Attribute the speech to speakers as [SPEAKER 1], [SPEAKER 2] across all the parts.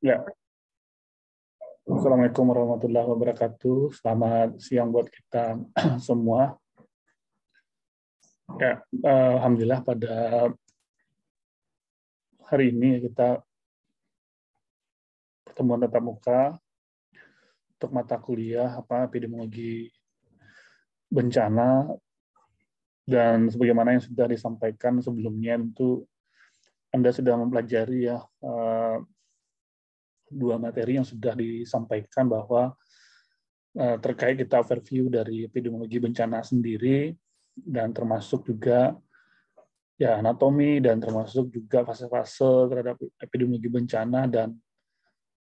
[SPEAKER 1] Ya. Assalamualaikum warahmatullahi wabarakatuh. Selamat siang buat kita semua. Ya, alhamdulillah pada hari ini kita pertemuan tatap muka untuk mata kuliah apa epidemiologi bencana dan sebagaimana yang sudah disampaikan sebelumnya itu Anda sudah mempelajari ya eh, dua materi yang sudah disampaikan bahwa eh, terkait kita overview dari epidemiologi bencana sendiri dan termasuk juga ya anatomi dan termasuk juga fase-fase terhadap epidemiologi bencana dan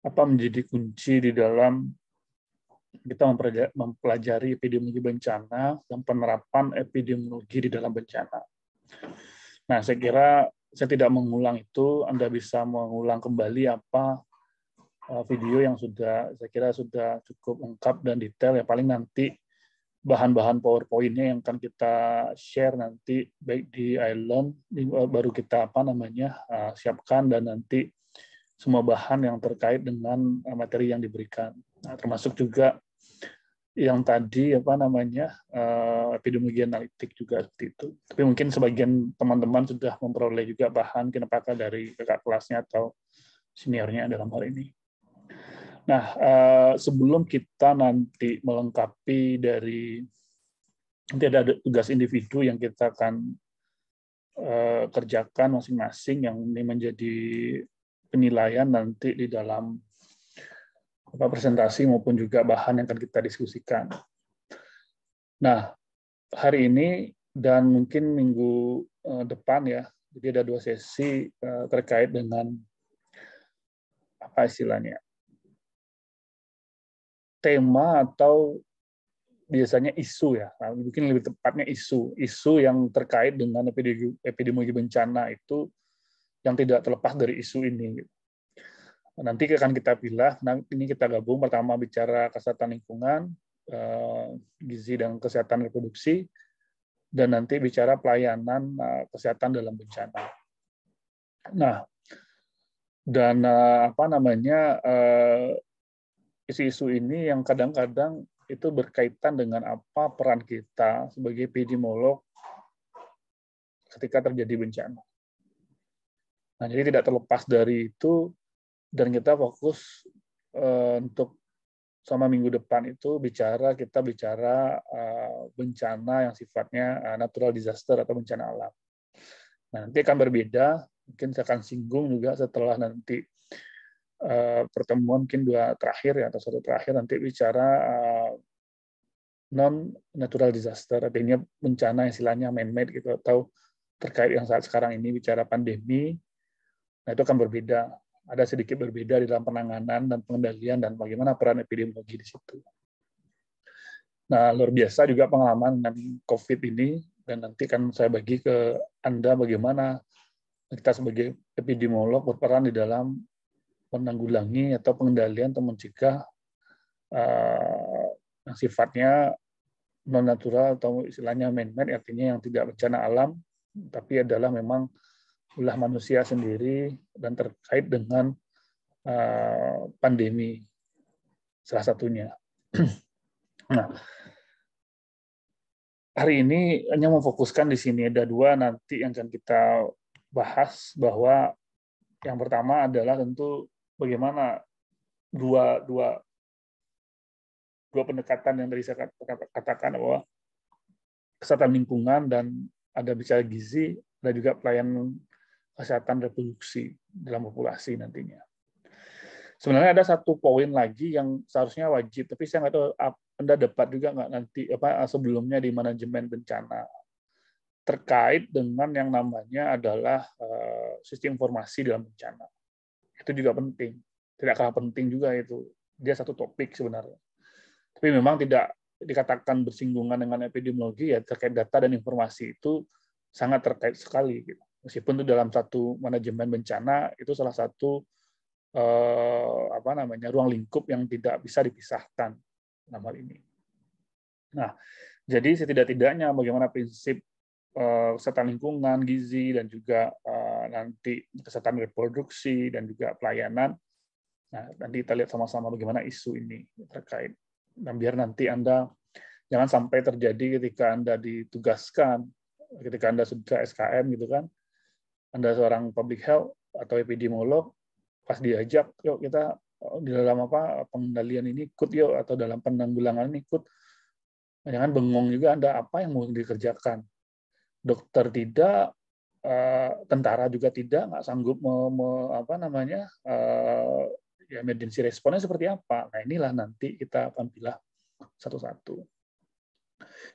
[SPEAKER 1] apa menjadi kunci di dalam kita mempelajari epidemiologi bencana dan penerapan epidemiologi di dalam bencana. Nah, saya kira saya tidak mengulang itu, Anda bisa mengulang kembali apa Eh, video yang sudah saya kira sudah cukup lengkap dan detail ya paling nanti bahan-bahan powerpointnya yang akan kita share nanti baik di island eh, baru kita apa namanya eh, siapkan dan nanti semua bahan yang terkait dengan materi yang diberikan nah, termasuk juga yang tadi apa namanya epidemiologi analitik juga seperti itu. Tapi mungkin sebagian teman-teman sudah memperoleh juga bahan kenapa dari kakak kelasnya atau seniornya dalam hal ini. Nah, eh, sebelum kita nanti melengkapi dari nanti ada tugas individu yang kita akan eh, kerjakan masing-masing yang ini menjadi penilaian nanti di dalam apa presentasi maupun juga bahan yang akan kita diskusikan. Nah, hari ini dan mungkin minggu eh, depan ya, jadi ada dua sesi terkait dengan apa istilahnya tema atau biasanya isu ya, nah, mungkin lebih tepatnya isu, isu yang terkait dengan epidemiologi, epidemiologi bencana itu yang tidak terlepas dari isu ini. Nanti akan kita pilih nah, ini kita gabung pertama bicara kesehatan lingkungan, eh, gizi dan kesehatan reproduksi, dan nanti bicara pelayanan eh, kesehatan dalam bencana. Nah, dan eh, apa namanya isu-isu ini yang kadang-kadang itu berkaitan dengan apa peran kita sebagai epidemiolog ketika terjadi bencana. Nah, jadi tidak terlepas dari itu dan kita fokus uh, untuk sama minggu depan itu bicara kita bicara uh, bencana yang sifatnya uh, natural disaster atau bencana alam. Nah, nanti akan berbeda, mungkin saya akan singgung juga setelah nanti Eh, pertemuan mungkin dua terakhir ya atau satu terakhir nanti bicara eh, non natural disaster artinya bencana istilahnya man-made gitu atau terkait yang saat sekarang ini bicara pandemi nah itu akan berbeda ada sedikit berbeda di dalam penanganan dan pengendalian dan bagaimana peran epidemiologi di situ. Nah, luar biasa juga pengalaman dengan COVID ini, dan nanti kan saya bagi ke Anda bagaimana kita sebagai epidemiolog berperan di dalam menanggulangi atau pengendalian atau mencegah eh, yang sifatnya non natural atau istilahnya man-made artinya yang tidak bencana alam tapi adalah memang ulah manusia sendiri dan terkait dengan eh, pandemi salah satunya. nah, hari ini hanya memfokuskan di sini ada dua nanti yang akan kita bahas bahwa yang pertama adalah tentu bagaimana dua dua dua pendekatan yang tadi saya katakan bahwa kesehatan lingkungan dan ada bicara gizi, dan juga pelayanan kesehatan reproduksi dalam populasi nantinya. Sebenarnya ada satu poin lagi yang seharusnya wajib, tapi saya nggak tahu Anda dapat juga nggak nanti apa sebelumnya di manajemen bencana terkait dengan yang namanya adalah eh, sistem informasi dalam bencana itu juga penting tidak kalah penting juga itu dia satu topik sebenarnya tapi memang tidak dikatakan bersinggungan dengan epidemiologi ya terkait data dan informasi itu sangat terkait sekali gitu. meskipun itu dalam satu manajemen bencana itu salah satu eh, apa namanya ruang lingkup yang tidak bisa dipisahkan dalam hal ini nah jadi setidak-tidaknya bagaimana prinsip Eh, kesehatan lingkungan, gizi, dan juga eh, nanti kesehatan reproduksi dan juga pelayanan. Nah, nanti kita lihat sama-sama bagaimana isu ini terkait. Dan biar nanti Anda jangan sampai terjadi ketika Anda ditugaskan, ketika Anda sudah SKM gitu kan, Anda seorang public health atau epidemiolog, pas diajak, yuk kita eh, di dalam apa pengendalian ini ikut yuk atau dalam penanggulangan ini ikut nah, jangan bengong juga anda apa yang mau dikerjakan dokter tidak, eh, tentara juga tidak, nggak sanggup me, me, apa namanya eh, ya emergency responnya seperti apa. Nah inilah nanti kita akan pilih satu-satu.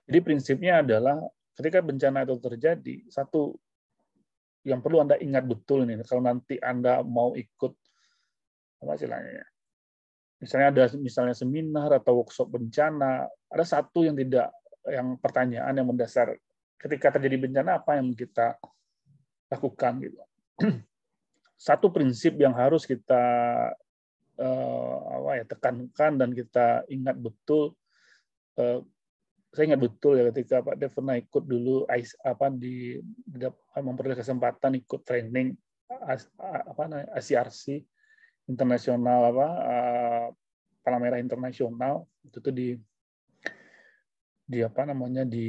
[SPEAKER 1] Jadi prinsipnya adalah ketika bencana itu terjadi, satu yang perlu anda ingat betul ini kalau nanti anda mau ikut apa istilahnya, ya, misalnya ada misalnya seminar atau workshop bencana, ada satu yang tidak yang pertanyaan yang mendasar ketika terjadi bencana apa yang kita lakukan gitu. Satu prinsip yang harus kita eh, apa ya tekankan dan kita ingat betul eh, saya ingat betul ya ketika Pak Dev pernah ikut dulu apa di, memperoleh kesempatan ikut training apa ACRC internasional apa eh, Palang Merah Internasional itu tuh di di apa namanya di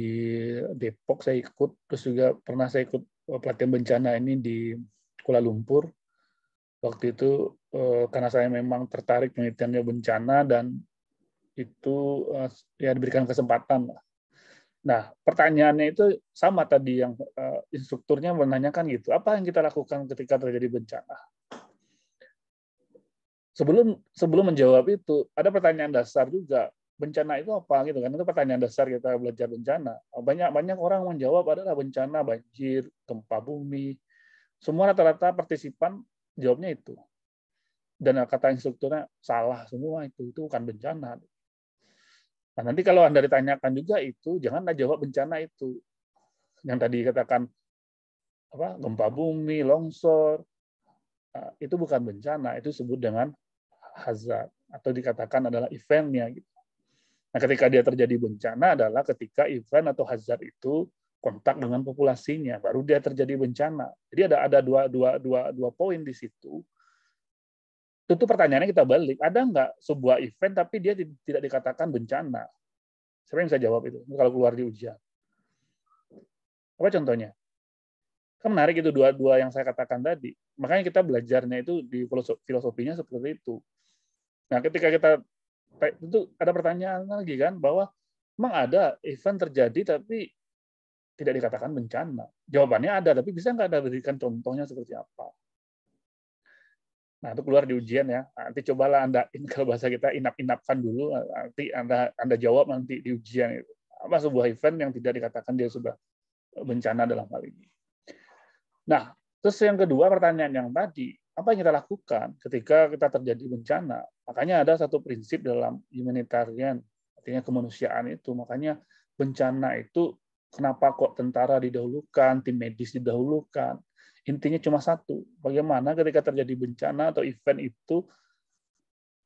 [SPEAKER 1] Depok saya ikut terus juga pernah saya ikut eh, pelatihan bencana ini di Kuala Lumpur waktu itu eh, karena saya memang tertarik penelitiannya bencana dan itu eh, ya diberikan kesempatan Nah pertanyaannya itu sama tadi yang instrukturnya menanyakan gitu apa yang kita lakukan ketika terjadi bencana. Sebelum sebelum menjawab itu ada pertanyaan dasar juga bencana itu apa gitu kan itu pertanyaan dasar kita belajar bencana banyak banyak orang menjawab adalah bencana banjir gempa bumi semua rata-rata partisipan jawabnya itu dan kata instrukturnya salah semua itu itu bukan bencana nah nanti kalau anda ditanyakan juga itu janganlah jawab bencana itu yang tadi katakan apa gempa bumi longsor nah, itu bukan bencana itu disebut dengan hazard atau dikatakan adalah eventnya gitu Nah, ketika dia terjadi bencana adalah ketika event atau hazard itu kontak dengan populasinya, baru dia terjadi bencana. Jadi ada ada dua dua dua dua poin di situ. Tentu pertanyaannya kita balik, ada nggak sebuah event tapi dia tidak dikatakan bencana? Siapa yang bisa jawab itu kalau keluar di ujian? Apa contohnya? Kan menarik itu dua-dua yang saya katakan tadi. Makanya kita belajarnya itu di filosofinya seperti itu. Nah, ketika kita Tentu ada pertanyaan lagi kan bahwa memang ada event terjadi tapi tidak dikatakan bencana. Jawabannya ada, tapi bisa nggak ada berikan contohnya seperti apa? Nah, itu keluar di ujian ya. Nanti cobalah Anda, kalau bahasa kita, inap-inapkan dulu, nanti Anda, anda jawab nanti di ujian. Itu. Apa sebuah event yang tidak dikatakan dia sudah bencana dalam hal ini. Nah, terus yang kedua pertanyaan yang tadi, apa yang kita lakukan ketika kita terjadi bencana? Makanya ada satu prinsip dalam humanitarian, artinya kemanusiaan itu. Makanya bencana itu kenapa kok tentara didahulukan, tim medis didahulukan. Intinya cuma satu, bagaimana ketika terjadi bencana atau event itu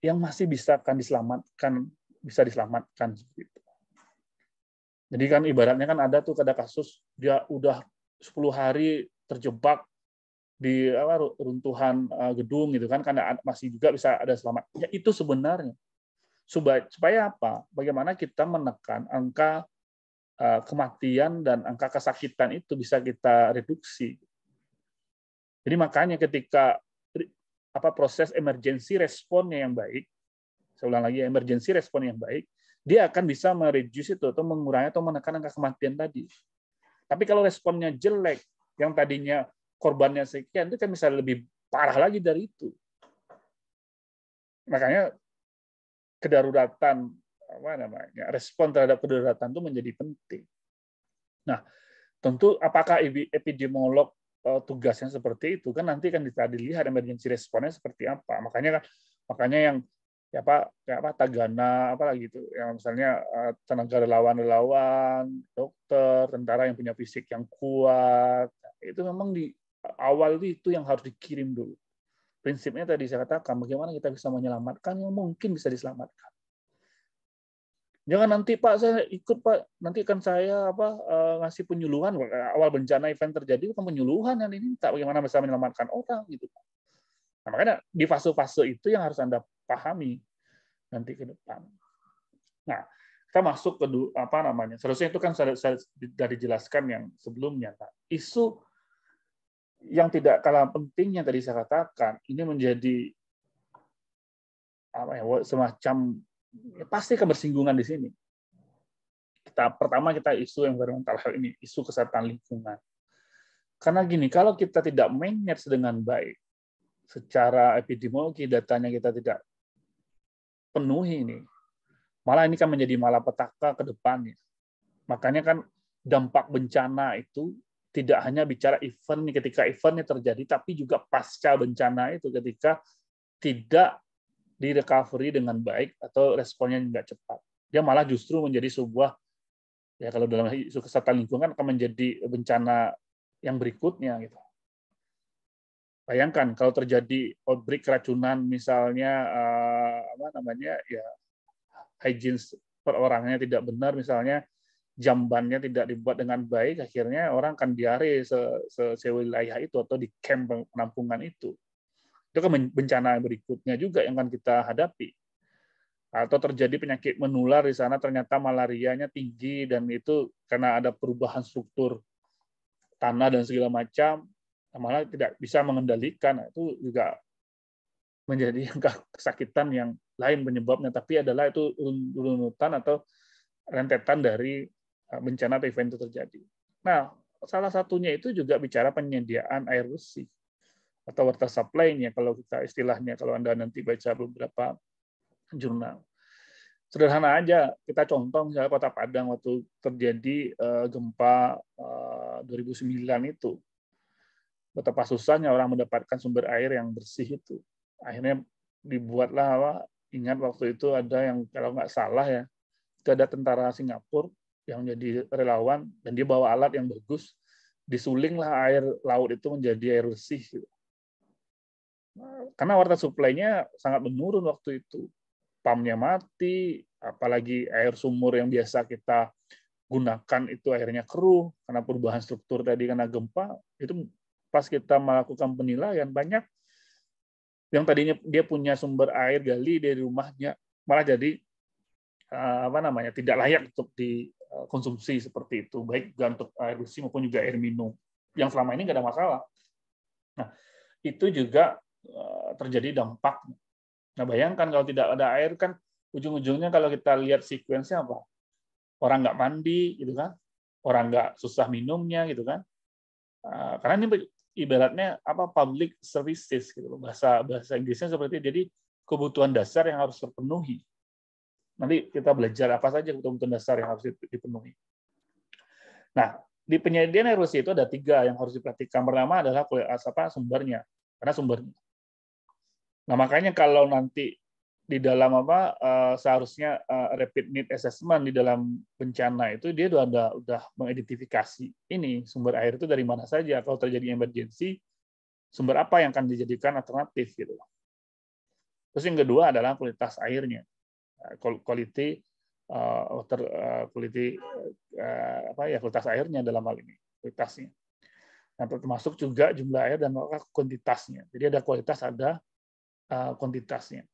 [SPEAKER 1] yang masih bisa kan diselamatkan, bisa diselamatkan seperti itu. Jadi kan ibaratnya kan ada tuh ada kasus dia udah 10 hari terjebak di apa, runtuhan eh, gedung gitu kan karena masih juga bisa ada selamat. Ya itu sebenarnya supaya, apa? Bagaimana kita menekan angka eh, kematian dan angka kesakitan itu bisa kita reduksi. Jadi makanya ketika apa proses emergency responnya yang baik, saya ulang lagi emergency respon yang baik, dia akan bisa mereduce itu atau mengurangi atau menekan angka kematian tadi. Tapi kalau responnya jelek, yang tadinya korbannya sekian itu kan bisa lebih parah lagi dari itu. Makanya kedaruratan apa namanya respon terhadap kedaruratan itu menjadi penting. Nah, tentu apakah epidemiolog eh, tugasnya seperti itu kan nanti kan kita dilihat emergency responnya seperti apa. Makanya kan makanya yang ya apa ya apa tagana apa lagi itu yang misalnya eh, tenaga relawan-relawan, dokter, tentara yang punya fisik yang kuat itu memang di awal itu yang harus dikirim dulu. Prinsipnya tadi saya katakan, bagaimana kita bisa menyelamatkan yang mungkin bisa diselamatkan. Jangan nanti Pak saya ikut Pak, nanti kan saya apa eh, ngasih penyuluhan awal bencana event terjadi kan penyuluhan yang ini tak bagaimana bisa menyelamatkan orang gitu. Nah, makanya di fase-fase itu yang harus Anda pahami nanti ke depan. Nah, kita masuk ke apa namanya? Seharusnya itu kan sudah, sudah dijelaskan yang sebelumnya, Pak. Isu yang tidak kalah pentingnya tadi saya katakan ini menjadi apa ya semacam ya pasti akan di sini. Kita pertama kita isu yang environmental health ini, isu kesehatan lingkungan. Karena gini, kalau kita tidak manage dengan baik secara epidemiologi datanya kita tidak penuhi ini, malah ini kan menjadi malapetaka ke depannya. Makanya kan dampak bencana itu tidak hanya bicara event ketika eventnya terjadi, tapi juga pasca bencana itu ketika tidak di recovery dengan baik atau responnya tidak cepat. Dia malah justru menjadi sebuah ya kalau dalam isu kesehatan lingkungan akan menjadi bencana yang berikutnya gitu. Bayangkan kalau terjadi outbreak keracunan misalnya eh, apa namanya ya hygiene per orangnya tidak benar misalnya jambannya tidak dibuat dengan baik, akhirnya orang akan diare se, -se, wilayah itu atau di camp penampungan itu. Itu kan bencana berikutnya juga yang akan kita hadapi. Atau terjadi penyakit menular di sana ternyata malarianya tinggi dan itu karena ada perubahan struktur tanah dan segala macam, malah tidak bisa mengendalikan. Nah, itu juga menjadi kesakitan yang lain penyebabnya, tapi adalah itu runutan atau rentetan dari Eh, bencana atau event itu terjadi. Nah, salah satunya itu juga bicara penyediaan air bersih atau water supply-nya kalau kita istilahnya kalau Anda nanti baca beberapa jurnal. Sederhana aja, kita contoh misalnya Kota Padang waktu terjadi eh, gempa 2009 eh, itu. Betapa susahnya orang mendapatkan sumber air yang bersih itu. Akhirnya dibuatlah ingat waktu itu ada yang kalau nggak salah ya, itu ada tentara Singapura yang jadi relawan dan dia bawa alat yang bagus disulinglah air laut itu menjadi air bersih gitu. nah, karena warta suplainya sangat menurun waktu itu pamnya mati apalagi air sumur yang biasa kita gunakan itu akhirnya keruh karena perubahan struktur tadi karena gempa itu pas kita melakukan penilaian banyak yang tadinya dia punya sumber air gali dari rumahnya malah jadi eh, apa namanya tidak layak untuk di Eh, konsumsi seperti itu, baik juga untuk air bersih maupun juga air minum yang selama ini nggak ada masalah. Nah, itu juga eh, terjadi dampak. Nah, bayangkan kalau tidak ada air kan ujung-ujungnya kalau kita lihat sequence-nya apa? Orang nggak mandi gitu kan, orang nggak susah minumnya gitu kan. Eh, karena ini ibaratnya apa public services gitu bahasa bahasa Inggrisnya seperti itu. jadi kebutuhan dasar yang harus terpenuhi Nanti kita belajar apa saja kebutuhan-kebutuhan dasar yang harus dipenuhi. Nah, di penyediaan air bersih itu ada tiga yang harus diperhatikan. Pertama adalah kualitas apa sumbernya, karena sumbernya. Nah makanya kalau nanti di dalam apa eh, seharusnya eh, rapid need assessment di dalam bencana itu dia sudah ada, sudah mengidentifikasi ini sumber air itu dari mana saja kalau terjadi emergency sumber apa yang akan dijadikan alternatif gitu. Terus yang kedua adalah kualitas airnya. Eh, quality eh, water eh, quality apa ya kualitas airnya dalam hal ini kualitasnya. dan nah, termasuk juga jumlah air dan kuantitasnya. Jadi ada kualitas, ada kuantitasnya.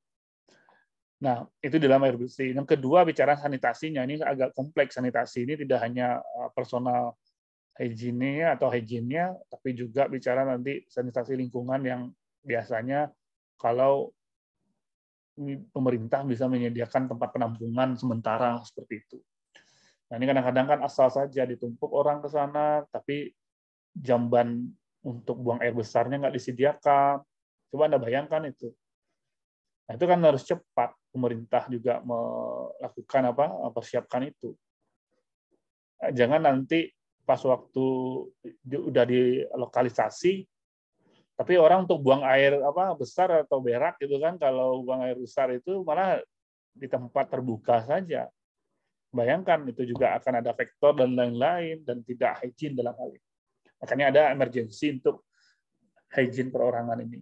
[SPEAKER 1] Nah, itu dalam air bersih. Yang kedua, bicara sanitasinya. Ini agak kompleks sanitasi. Ini tidak hanya personal hygiene atau hygiene-nya, tapi juga bicara nanti sanitasi lingkungan yang biasanya kalau pemerintah bisa menyediakan tempat penampungan sementara seperti itu. Nah ini kadang-kadang kan asal saja ditumpuk orang ke sana, tapi jamban untuk buang air besarnya nggak disediakan. Coba Anda bayangkan itu. Nah, itu kan harus cepat pemerintah juga melakukan apa persiapkan itu. Nah, jangan nanti pas waktu udah dilokalisasi tapi orang untuk buang air apa besar atau berak gitu kan, kalau buang air besar itu malah di tempat terbuka saja. Bayangkan itu juga akan ada vektor dan lain-lain dan tidak hygiene dalam hal ini. Makanya ada emergency untuk hygiene perorangan ini.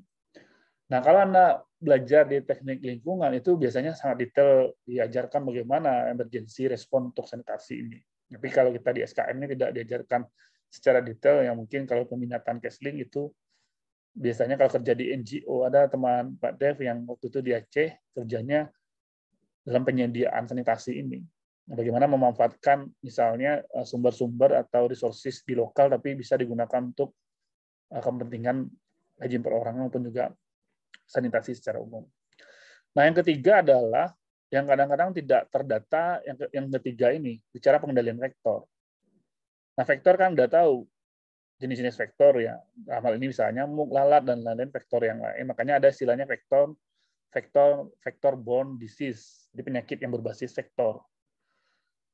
[SPEAKER 1] Nah, kalau Anda belajar di teknik lingkungan itu biasanya sangat detail diajarkan bagaimana emergency respon untuk sanitasi ini. Tapi kalau kita di SKM ini tidak diajarkan secara detail yang mungkin kalau peminatan casling itu biasanya kalau kerja di NGO ada teman Pak Dev yang waktu itu di Aceh kerjanya dalam penyediaan sanitasi ini. Nah, bagaimana memanfaatkan misalnya eh, sumber-sumber atau resources di lokal tapi bisa digunakan untuk eh, kepentingan rejim perorangan maupun juga sanitasi secara umum. Nah, yang ketiga adalah yang kadang-kadang tidak terdata yang yang ketiga ini bicara pengendalian vektor. Nah, vektor kan udah tahu jenis-jenis vektor ya. Dalam hal ini misalnya nyamuk, lalat dan lain-lain vektor yang lain. Makanya ada istilahnya vektor vektor vektor borne disease, di penyakit yang berbasis vektor.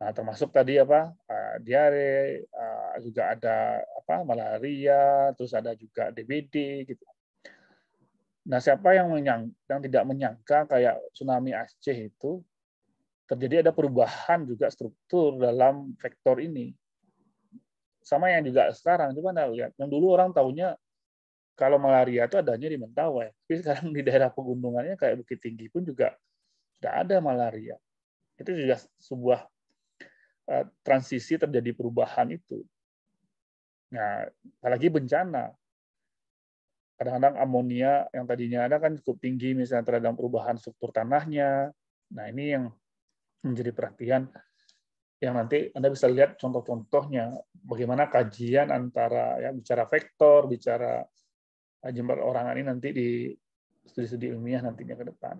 [SPEAKER 1] Nah, termasuk tadi apa? Ah, diare, ah, juga ada apa? malaria, terus ada juga DBD gitu. Nah, siapa yang menyang yang tidak menyangka kayak tsunami Aceh itu terjadi ada perubahan juga struktur dalam vektor ini sama yang juga sekarang cuman lihat yang dulu orang tahunya kalau malaria itu adanya di Mentawai tapi sekarang di daerah pegunungannya kayak Bukit Tinggi pun juga sudah ada malaria itu sudah sebuah uh, transisi terjadi perubahan itu nah apalagi bencana kadang-kadang amonia yang tadinya ada kan cukup tinggi misalnya terhadap perubahan struktur tanahnya nah ini yang menjadi perhatian yang nanti Anda bisa lihat contoh-contohnya bagaimana kajian antara ya bicara vektor, bicara eh, jembar orang ini nanti di studi-studi ilmiah nantinya ke depan.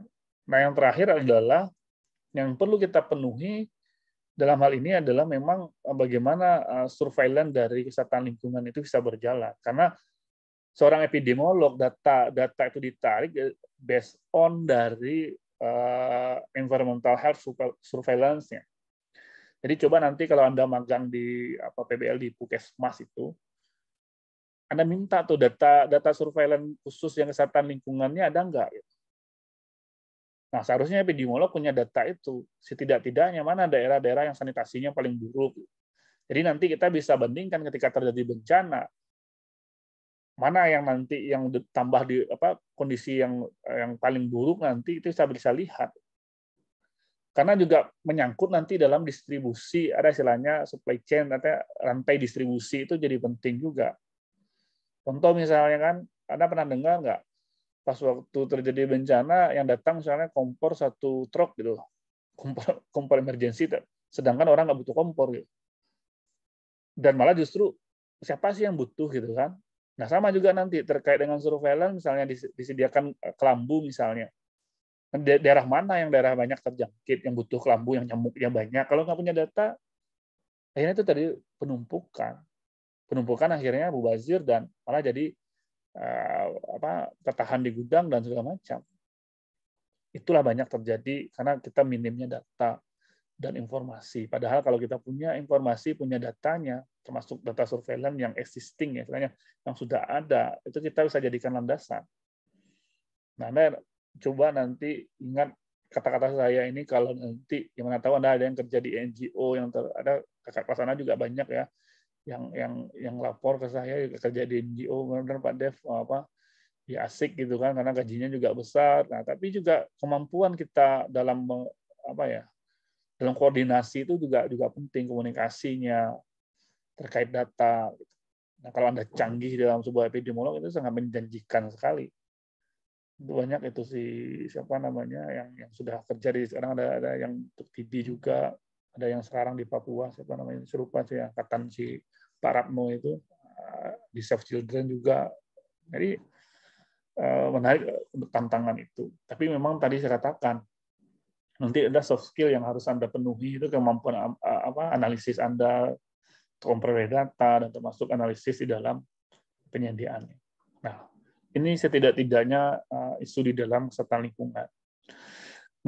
[SPEAKER 1] Nah, yang terakhir adalah yang perlu kita penuhi dalam hal ini adalah memang eh, bagaimana eh, surveillance dari kesehatan lingkungan itu bisa berjalan karena seorang epidemiolog data data itu ditarik based on dari uh, environmental health surveillance-nya jadi coba nanti kalau Anda magang di apa PBL di Pukesmas itu, Anda minta tuh data data surveillance khusus yang kesehatan lingkungannya ada nggak? Nah, seharusnya epidemiolog punya data itu. Setidak-tidaknya mana daerah-daerah yang sanitasinya paling buruk. Jadi nanti kita bisa bandingkan ketika terjadi bencana, mana yang nanti yang tambah di apa kondisi yang yang paling buruk nanti itu bisa bisa lihat karena juga menyangkut nanti dalam distribusi ada istilahnya supply chain nanti rantai distribusi itu jadi penting juga contoh misalnya kan anda pernah dengar nggak pas waktu terjadi bencana yang datang misalnya kompor satu truk gitu kompor kompor emergency sedangkan orang nggak butuh kompor gitu dan malah justru siapa sih yang butuh gitu kan nah sama juga nanti terkait dengan surveillance misalnya disediakan eh, kelambu misalnya daerah mana yang daerah banyak terjangkit, yang butuh kelambu, yang nyamuk yang banyak. Kalau nggak punya data, akhirnya itu tadi penumpukan. Penumpukan akhirnya bu mubazir dan malah jadi uh, apa tertahan di gudang dan segala macam. Itulah banyak terjadi karena kita minimnya data dan informasi. Padahal kalau kita punya informasi, punya datanya, termasuk data surveillance yang existing ya, yang sudah ada, itu kita bisa jadikan landasan. Nah, coba nanti ingat kata-kata saya ini kalau nanti yang mana tahu ada yang kerja di NGO yang ter, ada kakak kelas sana juga banyak ya yang yang yang lapor ke saya kerja di NGO benar-benar Pak Dev eh, apa ya asik gitu kan karena gajinya juga besar nah tapi juga kemampuan kita dalam apa ya dalam koordinasi itu juga juga penting komunikasinya terkait data. Nah, kalau Anda canggih dalam sebuah epidemiolog itu sangat menjanjikan sekali banyak itu si siapa namanya yang yang sudah kerja di sekarang ada ada yang untuk TV juga ada yang sekarang di Papua siapa namanya serupa sih angkatan si Pak Ratno itu eh, di Save Children juga jadi eh, menarik eh, untuk tantangan itu tapi memang tadi saya katakan nanti ada soft skill yang harus anda penuhi itu kemampuan apa analisis anda compare data dan termasuk analisis di dalam penyediaannya nah ini setidak-tidaknya eh, isu di dalam kesehatan lingkungan.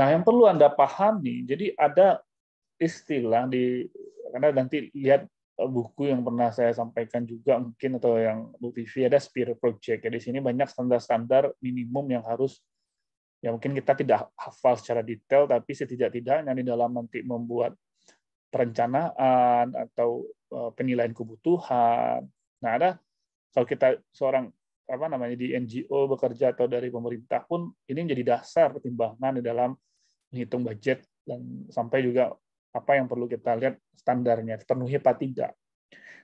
[SPEAKER 1] Nah, yang perlu Anda pahami, jadi ada istilah di karena nanti lihat eh, buku yang pernah saya sampaikan juga mungkin atau yang Bu Vivi ada Spirit Project. Ya, di sini banyak standar-standar minimum yang harus ya mungkin kita tidak hafal secara detail tapi setidak-tidaknya di dalam nanti membuat perencanaan atau eh, penilaian kebutuhan. Nah, ada kalau kita seorang apa namanya di NGO bekerja atau dari pemerintah pun ini menjadi dasar pertimbangan di dalam menghitung budget dan sampai juga apa yang perlu kita lihat standarnya terpenuhi apa tidak.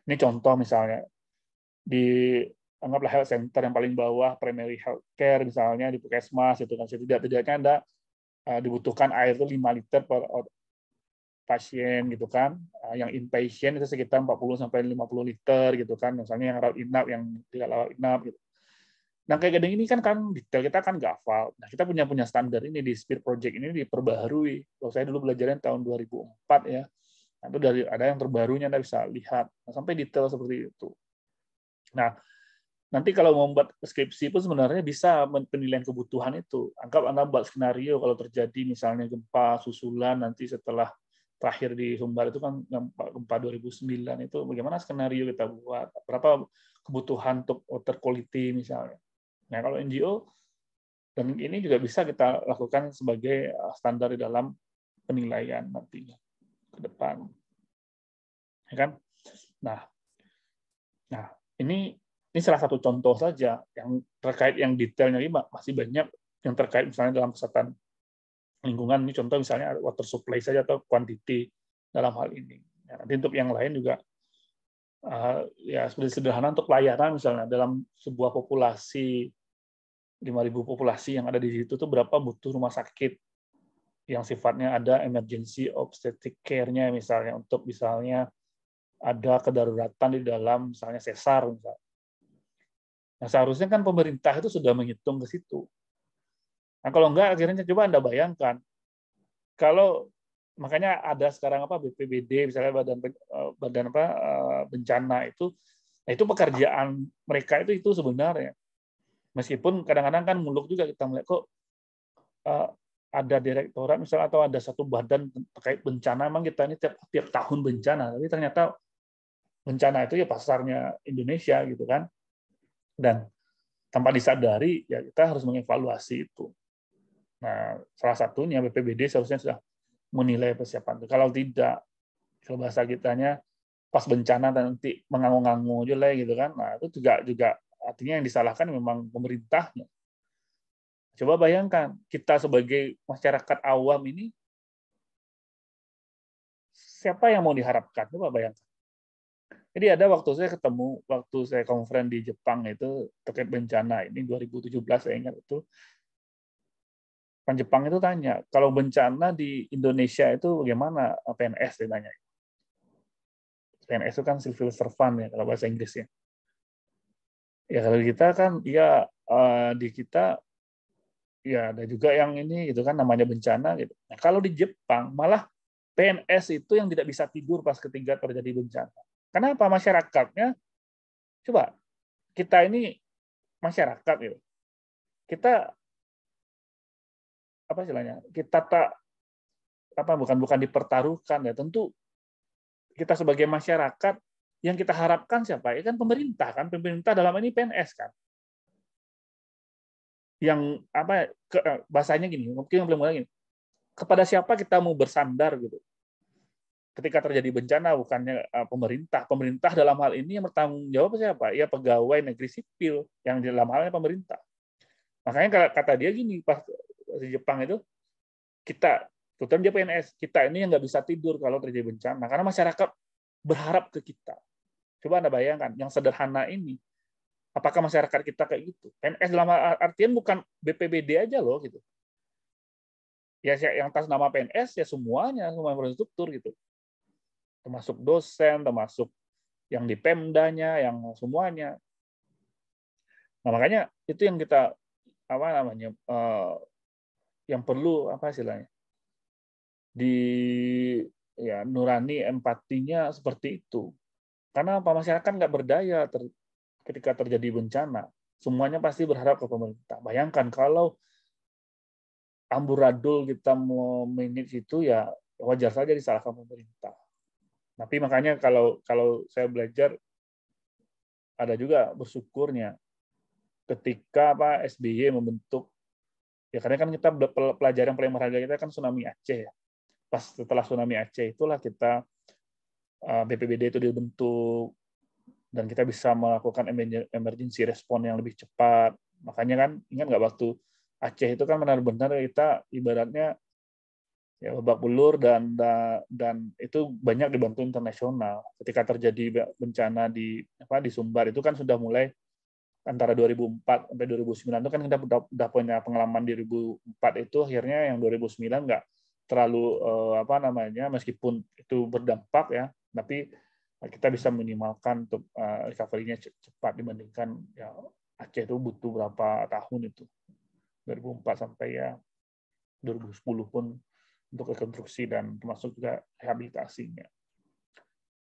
[SPEAKER 1] Ini contoh misalnya di anggaplah health center yang paling bawah primary health care misalnya di puskesmas itu kan tidak tidaknya ada eh, dibutuhkan air itu 5 liter per pasien gitu kan eh, yang inpatient itu sekitar 40 sampai 50 liter gitu kan misalnya yang rawat inap yang tidak rawat inap gitu Nah, kayak gini ini kan kan detail kita kan nggak hafal. Nah, kita punya punya standar ini di Spirit Project ini diperbaharui. Kalau saya dulu belajarnya tahun 2004 ya. Nah, itu dari ada yang terbarunya Anda bisa lihat. Nah, sampai detail seperti itu. Nah, nanti kalau mau membuat skripsi pun sebenarnya bisa penilaian kebutuhan itu. Anggap Anda buat skenario kalau terjadi misalnya gempa susulan nanti setelah terakhir di Sumbar itu kan gempa 2009 itu bagaimana skenario kita buat, berapa kebutuhan untuk water quality misalnya Nah, kalau NGO dan ini juga bisa kita lakukan sebagai uh, standar di dalam penilaian nantinya ke depan. Ya kan? Nah, nah ini ini salah satu contoh saja yang terkait yang detailnya lima masih banyak yang terkait misalnya dalam kesehatan lingkungan ini contoh misalnya water supply saja atau quantity dalam hal ini. Ya, nanti untuk yang lain juga uh, ya seperti sederhana untuk layanan misalnya dalam sebuah populasi 5.000 populasi yang ada di situ tuh berapa butuh rumah sakit yang sifatnya ada emergency obstetric care-nya misalnya untuk misalnya ada kedaruratan di dalam misalnya sesar misalnya. Nah seharusnya kan pemerintah itu sudah menghitung ke situ. Nah kalau enggak akhirnya coba anda bayangkan kalau makanya ada sekarang apa BPBD misalnya badan e, badan apa e, bencana itu nah itu pekerjaan mereka itu itu sebenarnya Meskipun kadang-kadang kan muluk juga kita melihat kok uh, ada direktorat misalnya atau ada satu badan terkait bencana memang kita ini tiap tiap tahun bencana tapi ternyata bencana itu ya pasarnya Indonesia gitu kan dan tanpa disadari ya kita harus mengevaluasi itu nah salah satunya BPBD seharusnya sudah menilai persiapan kalau tidak kalau bahasa kitanya pas bencana nanti mengangu-angu aja gitu kan nah itu juga juga artinya yang disalahkan memang pemerintahnya. Coba bayangkan, kita sebagai masyarakat awam ini, siapa yang mau diharapkan? Coba bayangkan. Jadi ada waktu saya ketemu, waktu saya konferen di Jepang itu terkait bencana, ini 2017 saya ingat itu, Pan Jepang itu tanya, kalau bencana di Indonesia itu bagaimana PNS tanya. PNS itu kan civil servant ya, kalau bahasa Inggrisnya ya kalau kita kan ya uh, di kita ya ada juga yang ini gitu kan namanya bencana gitu. Nah, kalau di Jepang malah PNS itu yang tidak bisa tidur pas ketiga terjadi bencana. Kenapa masyarakatnya? Coba kita ini masyarakat gitu. Kita apa istilahnya? Kita tak apa bukan bukan dipertaruhkan ya. Tentu kita sebagai masyarakat yang kita harapkan siapa? Ya kan pemerintah kan, pemerintah dalam ini PNS kan. Yang apa ke, eh, bahasanya gini, mungkin yang paling mudah gini. Kepada siapa kita mau bersandar gitu? Ketika terjadi bencana bukannya eh, pemerintah. Pemerintah dalam hal ini yang bertanggung jawab siapa? Ya pegawai negeri sipil yang dalam halnya pemerintah. Makanya kata dia gini pas di Jepang itu kita terutama dia PNS kita ini yang nggak bisa tidur kalau terjadi bencana karena masyarakat berharap ke kita Coba Anda bayangkan, yang sederhana ini, apakah masyarakat kita kayak gitu? PNS dalam artian bukan BPBD aja loh gitu. Ya, ya yang tas nama PNS ya semuanya, semua infrastruktur gitu. Termasuk dosen, termasuk yang di Pemdanya, yang semuanya. Nah, makanya itu yang kita apa namanya uh, yang perlu apa istilahnya di ya nurani empatinya seperti itu karena apa? Masyarakat nggak berdaya ter, ketika terjadi bencana. Semuanya pasti berharap ke pemerintah. Bayangkan kalau amburadul kita mau menit itu ya wajar saja disalahkan pemerintah. Tapi makanya kalau kalau saya belajar ada juga bersyukurnya ketika apa SBY membentuk ya karena kan kita pelajaran paling berharga kita kan tsunami Aceh ya. Pas setelah tsunami Aceh itulah kita Eh, BPBD itu dibentuk dan kita bisa melakukan emergency respon yang lebih cepat. Makanya kan ingat nggak waktu Aceh itu kan benar-benar kita ibaratnya ya babak belur dan dan itu banyak dibantu internasional. Ketika terjadi bencana di apa di Sumbar itu kan sudah mulai antara 2004 sampai 2009 itu kan kita udah, punya pengalaman di 2004 itu akhirnya yang 2009 nggak terlalu eh, apa namanya meskipun itu berdampak ya tapi eh, kita bisa minimalkan untuk eh, recovery-nya cepat dibandingkan ya Aceh itu butuh berapa tahun itu 2004 sampai ya 2010 pun untuk rekonstruksi dan termasuk juga rehabilitasinya.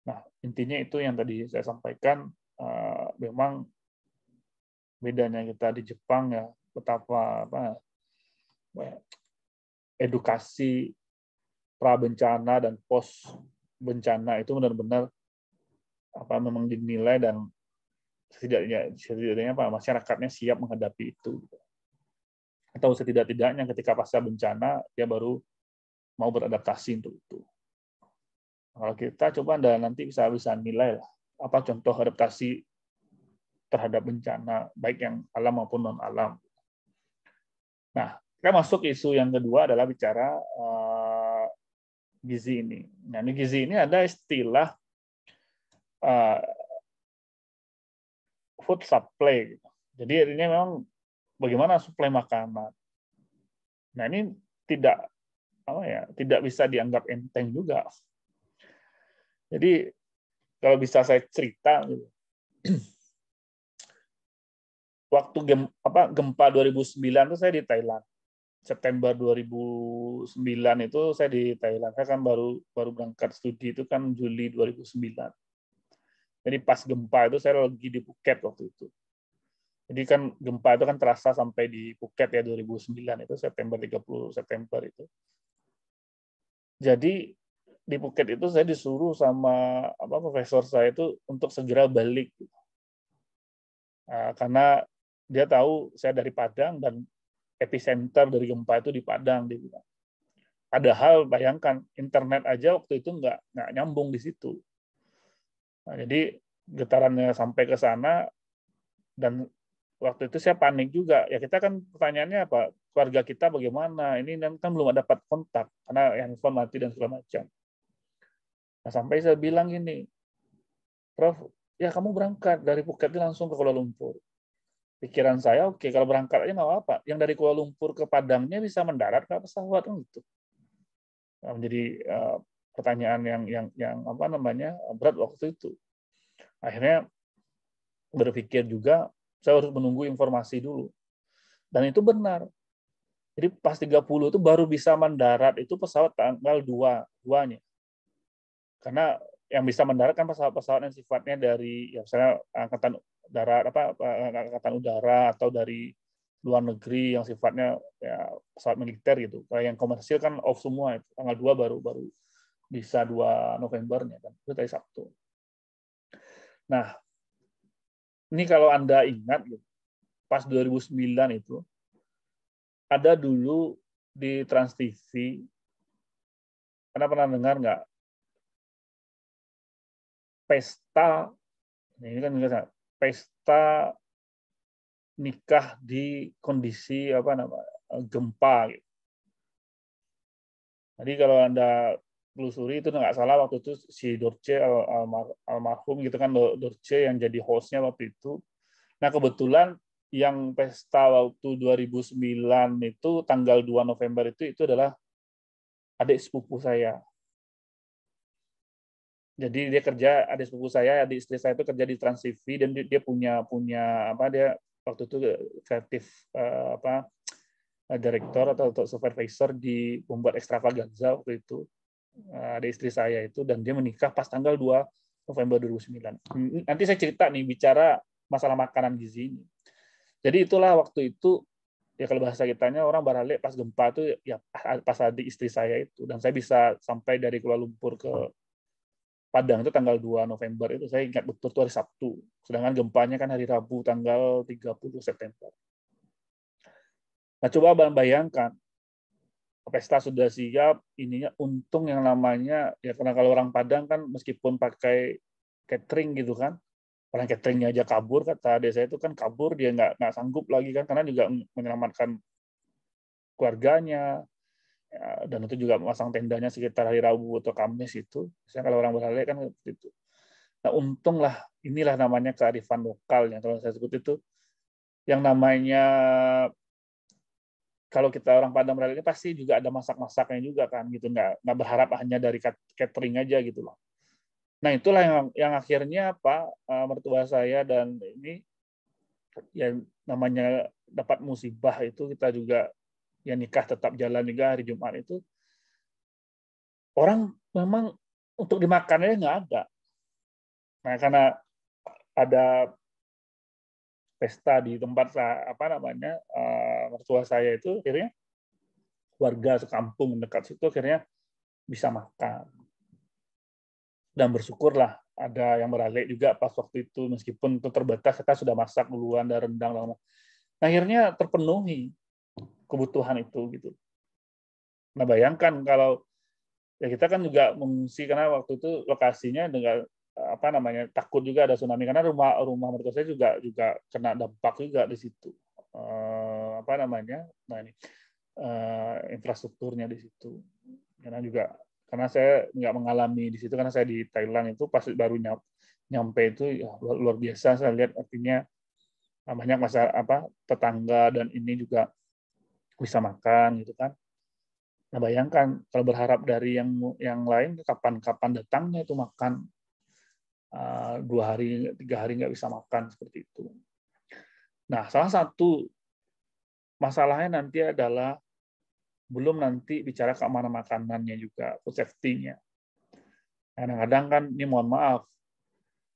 [SPEAKER 1] Nah intinya itu yang tadi saya sampaikan eh, memang bedanya kita di Jepang ya betapa apa ya, edukasi prabencana dan pos bencana itu benar-benar apa memang dinilai dan setidaknya setidaknya apa masyarakatnya siap menghadapi itu atau setidak-tidaknya ketika pasca bencana dia baru mau beradaptasi untuk itu kalau kita coba anda nanti bisa bisa nilai lah apa contoh adaptasi terhadap bencana baik yang alam maupun non alam nah kita masuk isu yang kedua adalah bicara uh, gizi ini. Nah, ini gizi ini ada istilah uh, food supply. Jadi ini memang bagaimana suplai makanan. Nah, ini tidak apa ya, tidak bisa dianggap enteng juga. Jadi kalau bisa saya cerita waktu gem, apa gempa 2009 itu saya di Thailand. September 2009 itu saya di Thailand. Saya kan baru baru berangkat studi itu kan Juli 2009. Jadi pas gempa itu saya lagi di Phuket waktu itu. Jadi kan gempa itu kan terasa sampai di Phuket ya 2009 itu September 30 September itu. Jadi di Phuket itu saya disuruh sama apa profesor saya itu untuk segera balik. Nah, karena dia tahu saya dari Padang dan epicenter dari gempa itu di Padang dia bilang. Padahal bayangkan internet aja waktu itu nggak nggak nyambung di situ. Nah, jadi getarannya sampai ke sana dan waktu itu saya panik juga. Ya kita kan pertanyaannya apa? Keluarga kita bagaimana? Ini kan, kan belum dapat kontak karena yang handphone mati dan segala macam. Nah, sampai saya bilang ini, Prof, ya kamu berangkat dari Phuket langsung ke Kuala Lumpur pikiran saya oke okay, kalau berangkat aja nggak apa-apa yang dari Kuala Lumpur ke Padangnya bisa mendarat nggak pesawat gitu nah, menjadi eh, pertanyaan yang yang yang apa namanya berat waktu itu akhirnya berpikir juga saya harus menunggu informasi dulu dan itu benar jadi pas 30 itu baru bisa mendarat itu pesawat tanggal 2 duanya karena yang bisa mendarat kan pesawat-pesawat yang sifatnya dari ya misalnya angkatan darat apa eh, angkatan udara atau dari luar negeri yang sifatnya ya, pesawat militer gitu. Kalau yang komersil kan off semua itu. tanggal 2 baru baru bisa 2 Novembernya kan. Itu tadi Sabtu. Nah, ini kalau Anda ingat gitu, pas 2009 itu ada dulu di Trans TV Anda pernah dengar nggak pesta ini kan misalnya pesta nikah di kondisi apa nama eh, gempa gitu. Jadi kalau anda telusuri itu nggak salah waktu itu si Dorce almar almarhum gitu kan Dorce yang jadi hostnya waktu itu. Nah kebetulan yang pesta waktu 2009 itu tanggal 2 November itu itu adalah adik sepupu saya jadi dia kerja ada sepupu saya di istri saya itu kerja di Trans TV dan dia, punya punya apa dia waktu itu eh, kreatif eh, apa uh, eh, direktur atau, atau supervisor di pembuat extravaganza waktu itu uh, ada istri saya itu dan dia menikah pas tanggal 2 November 2009 hmm, nanti saya cerita nih bicara masalah makanan gizi ini jadi itulah waktu itu ya kalau bahasa kitanya orang baralek pas gempa itu ya pas adik istri saya itu dan saya bisa sampai dari Kuala Lumpur ke Padang itu tanggal 2 November itu saya ingat betul itu hari Sabtu. Sedangkan gempanya kan hari Rabu tanggal 30 September. Nah, coba bayangkan pesta sudah siap, ininya untung yang namanya ya karena kalau orang Padang kan meskipun pakai catering gitu kan, orang cateringnya aja kabur kata adik saya itu kan kabur dia nggak nggak sanggup lagi kan karena juga menyelamatkan keluarganya Ya, dan itu juga memasang tendanya sekitar hari Rabu atau Kamis itu. Saya kalau orang berhalal kan itu. Nah, untunglah inilah namanya kearifan lokal yang kalau saya sebut itu yang namanya kalau kita orang Padang berhalal pasti juga ada masak-masaknya juga kan gitu nggak nggak berharap hanya dari catering aja gitu loh. Nah, itulah yang yang akhirnya apa eh, mertua saya dan ini yang namanya dapat musibah itu kita juga Ya nikah tetap jalan juga hari Jumat itu orang memang untuk dimakannya nggak ada. Nah karena ada pesta di tempat apa namanya eh, mertua saya itu akhirnya warga sekampung dekat situ akhirnya bisa makan dan bersyukurlah ada yang beralih juga pas waktu itu meskipun itu terbatas kita sudah masak duluan dan rendang lama, akhirnya terpenuhi kebutuhan itu gitu. Nah bayangkan kalau ya kita kan juga mengungsi karena waktu itu lokasinya dengan apa namanya takut juga ada tsunami karena rumah rumah mereka saya juga juga kena dampak juga di situ eh, apa namanya nah ini eh, infrastrukturnya di situ karena juga karena saya nggak mengalami di situ karena saya di Thailand itu pas baru nyam, nyampe itu ya, luar, luar biasa saya lihat artinya banyak masa apa tetangga dan ini juga bisa makan gitu kan nah bayangkan kalau berharap dari yang yang lain kapan-kapan datangnya itu makan uh, dua hari tiga hari nggak bisa makan seperti itu nah salah satu masalahnya nanti adalah belum nanti bicara ke mana makanannya juga, food safety-nya. Kadang-kadang kan, ini mohon maaf,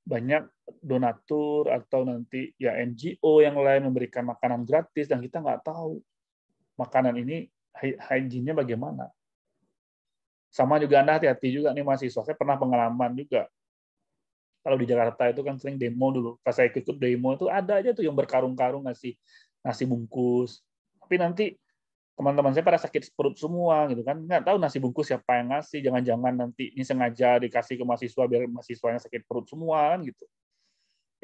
[SPEAKER 1] banyak donatur atau nanti ya NGO yang lain memberikan makanan gratis dan kita nggak tahu makanan ini hygiene-nya bagaimana. Sama juga Anda hati-hati juga nih mahasiswa. Saya pernah pengalaman juga. Kalau di Jakarta itu kan sering demo dulu. Pas saya ikut demo itu ada aja tuh yang berkarung-karung ngasih nasi bungkus. Tapi nanti teman-teman saya pada sakit perut semua gitu kan nggak tahu nasi bungkus siapa yang ngasih jangan-jangan nanti ini sengaja dikasih ke mahasiswa biar mahasiswanya sakit perut semua kan gitu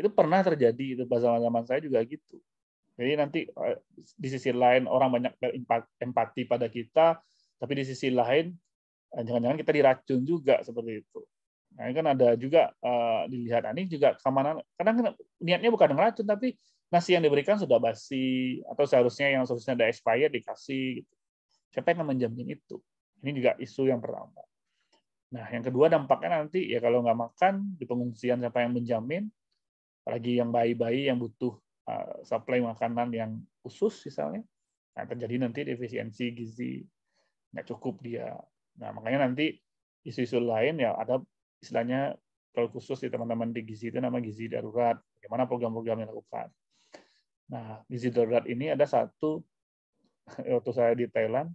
[SPEAKER 1] itu pernah terjadi itu pas zaman zaman saya juga gitu jadi nanti eh, di sisi lain orang banyak berempati pada kita, tapi di sisi lain eh, jangan-jangan kita diracun juga seperti itu. Nah, kan ada juga uh, dilihat ini juga keamanan. Kadang niatnya bukan ngeracun, tapi nasi yang diberikan sudah basi atau seharusnya yang seharusnya ada expired dikasih. Gitu. Siapa yang menjamin itu? Ini juga isu yang pertama. Nah, yang kedua dampaknya nanti ya kalau nggak makan di pengungsian siapa yang menjamin? Apalagi yang bayi-bayi yang butuh Eh, supply makanan yang khusus misalnya, nah, terjadi nanti defisiensi gizi nggak cukup dia. Nah makanya nanti isu-isu lain ya ada istilahnya kalau khusus di teman-teman di gizi itu nama gizi darurat. Bagaimana program-program yang dilakukan? Nah gizi darurat ini ada satu waktu saya di Thailand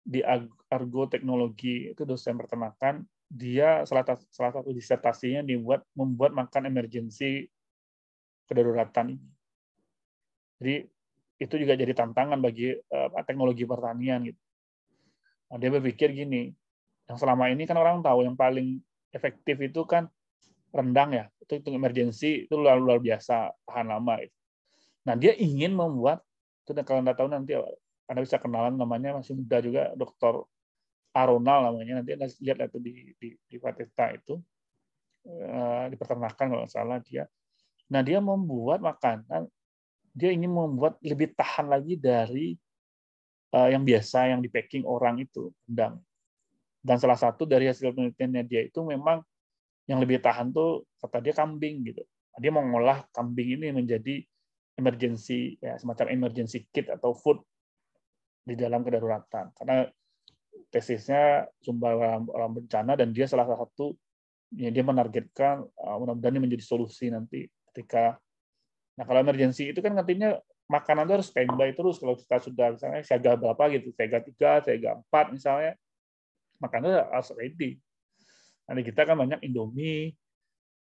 [SPEAKER 1] di Argo Teknologi itu dosen peternakan dia salah, salah satu disertasinya dibuat membuat makan emergensi kedaruratan ini. Jadi itu juga jadi tantangan bagi uh, teknologi pertanian gitu. Nah, dia berpikir gini, yang selama ini kan orang tahu yang paling efektif itu kan rendang ya, itu untuk emergency itu luar luar biasa tahan lama. Gitu. Nah dia ingin membuat itu kalau anda tahu nanti anda bisa kenalan namanya masih muda juga dokter Aronal namanya nanti anda lihat itu di di, di itu eh, di peternakan kalau salah dia Nah, dia membuat makanan, dia ingin membuat lebih tahan lagi dari uh, yang biasa yang di packing orang itu, rendang. Dan salah satu dari hasil penelitiannya dia itu memang yang lebih tahan tuh kata dia kambing gitu. Nah, dia mengolah kambing ini menjadi emergency ya semacam emergency kit atau food di dalam kedaruratan. Karena tesisnya sumber alam bencana dan dia salah satu ya dia menargetkan eh, mudah-mudahan ini menjadi solusi nanti ketika nah kalau emergency itu kan nantinya makanan itu harus standby terus kalau kita sudah misalnya siaga berapa gitu siaga tiga siaga empat misalnya makanan itu harus ready nanti kita kan banyak indomie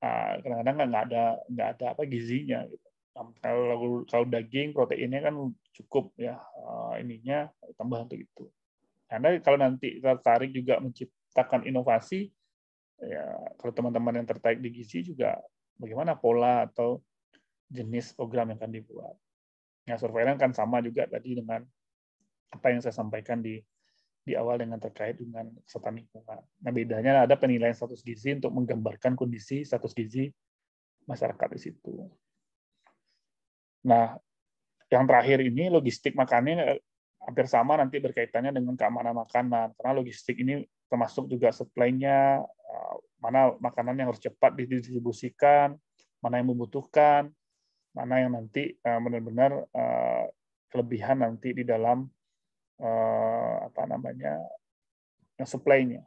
[SPEAKER 1] ah, kadang-kadang nggak ada nggak ada apa gizinya gitu nah, kalau kalau daging proteinnya kan cukup ya ah, ininya tambah untuk itu karena kalau nanti tertarik juga menciptakan inovasi ya kalau teman-teman yang tertarik di gizi juga bagaimana pola atau jenis program yang akan dibuat. Nah, surveillance kan sama juga tadi dengan apa yang saya sampaikan di di awal dengan terkait dengan kesehatan lingkungan. Nah, bedanya ada penilaian status gizi untuk menggambarkan kondisi status gizi masyarakat di situ. Nah, yang terakhir ini logistik makannya eh, hampir sama nanti berkaitannya dengan keamanan makanan karena logistik ini termasuk juga supply-nya, eh, mana makanan yang harus cepat didistribusikan, mana yang membutuhkan, mana yang nanti eh, benar-benar eh, kelebihan nanti di dalam apa namanya supply-nya.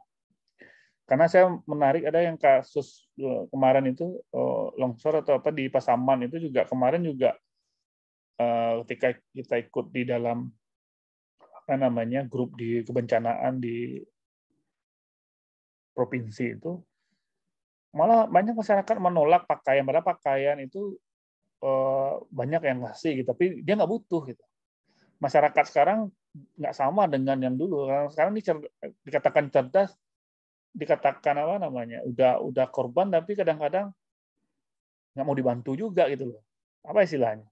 [SPEAKER 1] Karena saya menarik ada yang kasus kemarin itu longsor atau apa di Pasaman itu juga kemarin juga ketika kita ikut di dalam apa namanya grup di kebencanaan di provinsi itu malah banyak masyarakat menolak pakaian padahal pakaian itu eh, banyak yang ngasih gitu tapi dia nggak butuh gitu masyarakat sekarang nggak sama dengan yang dulu sekarang ini dikatakan cerdas dikatakan apa namanya udah udah korban tapi kadang-kadang nggak mau dibantu juga gitu loh apa istilahnya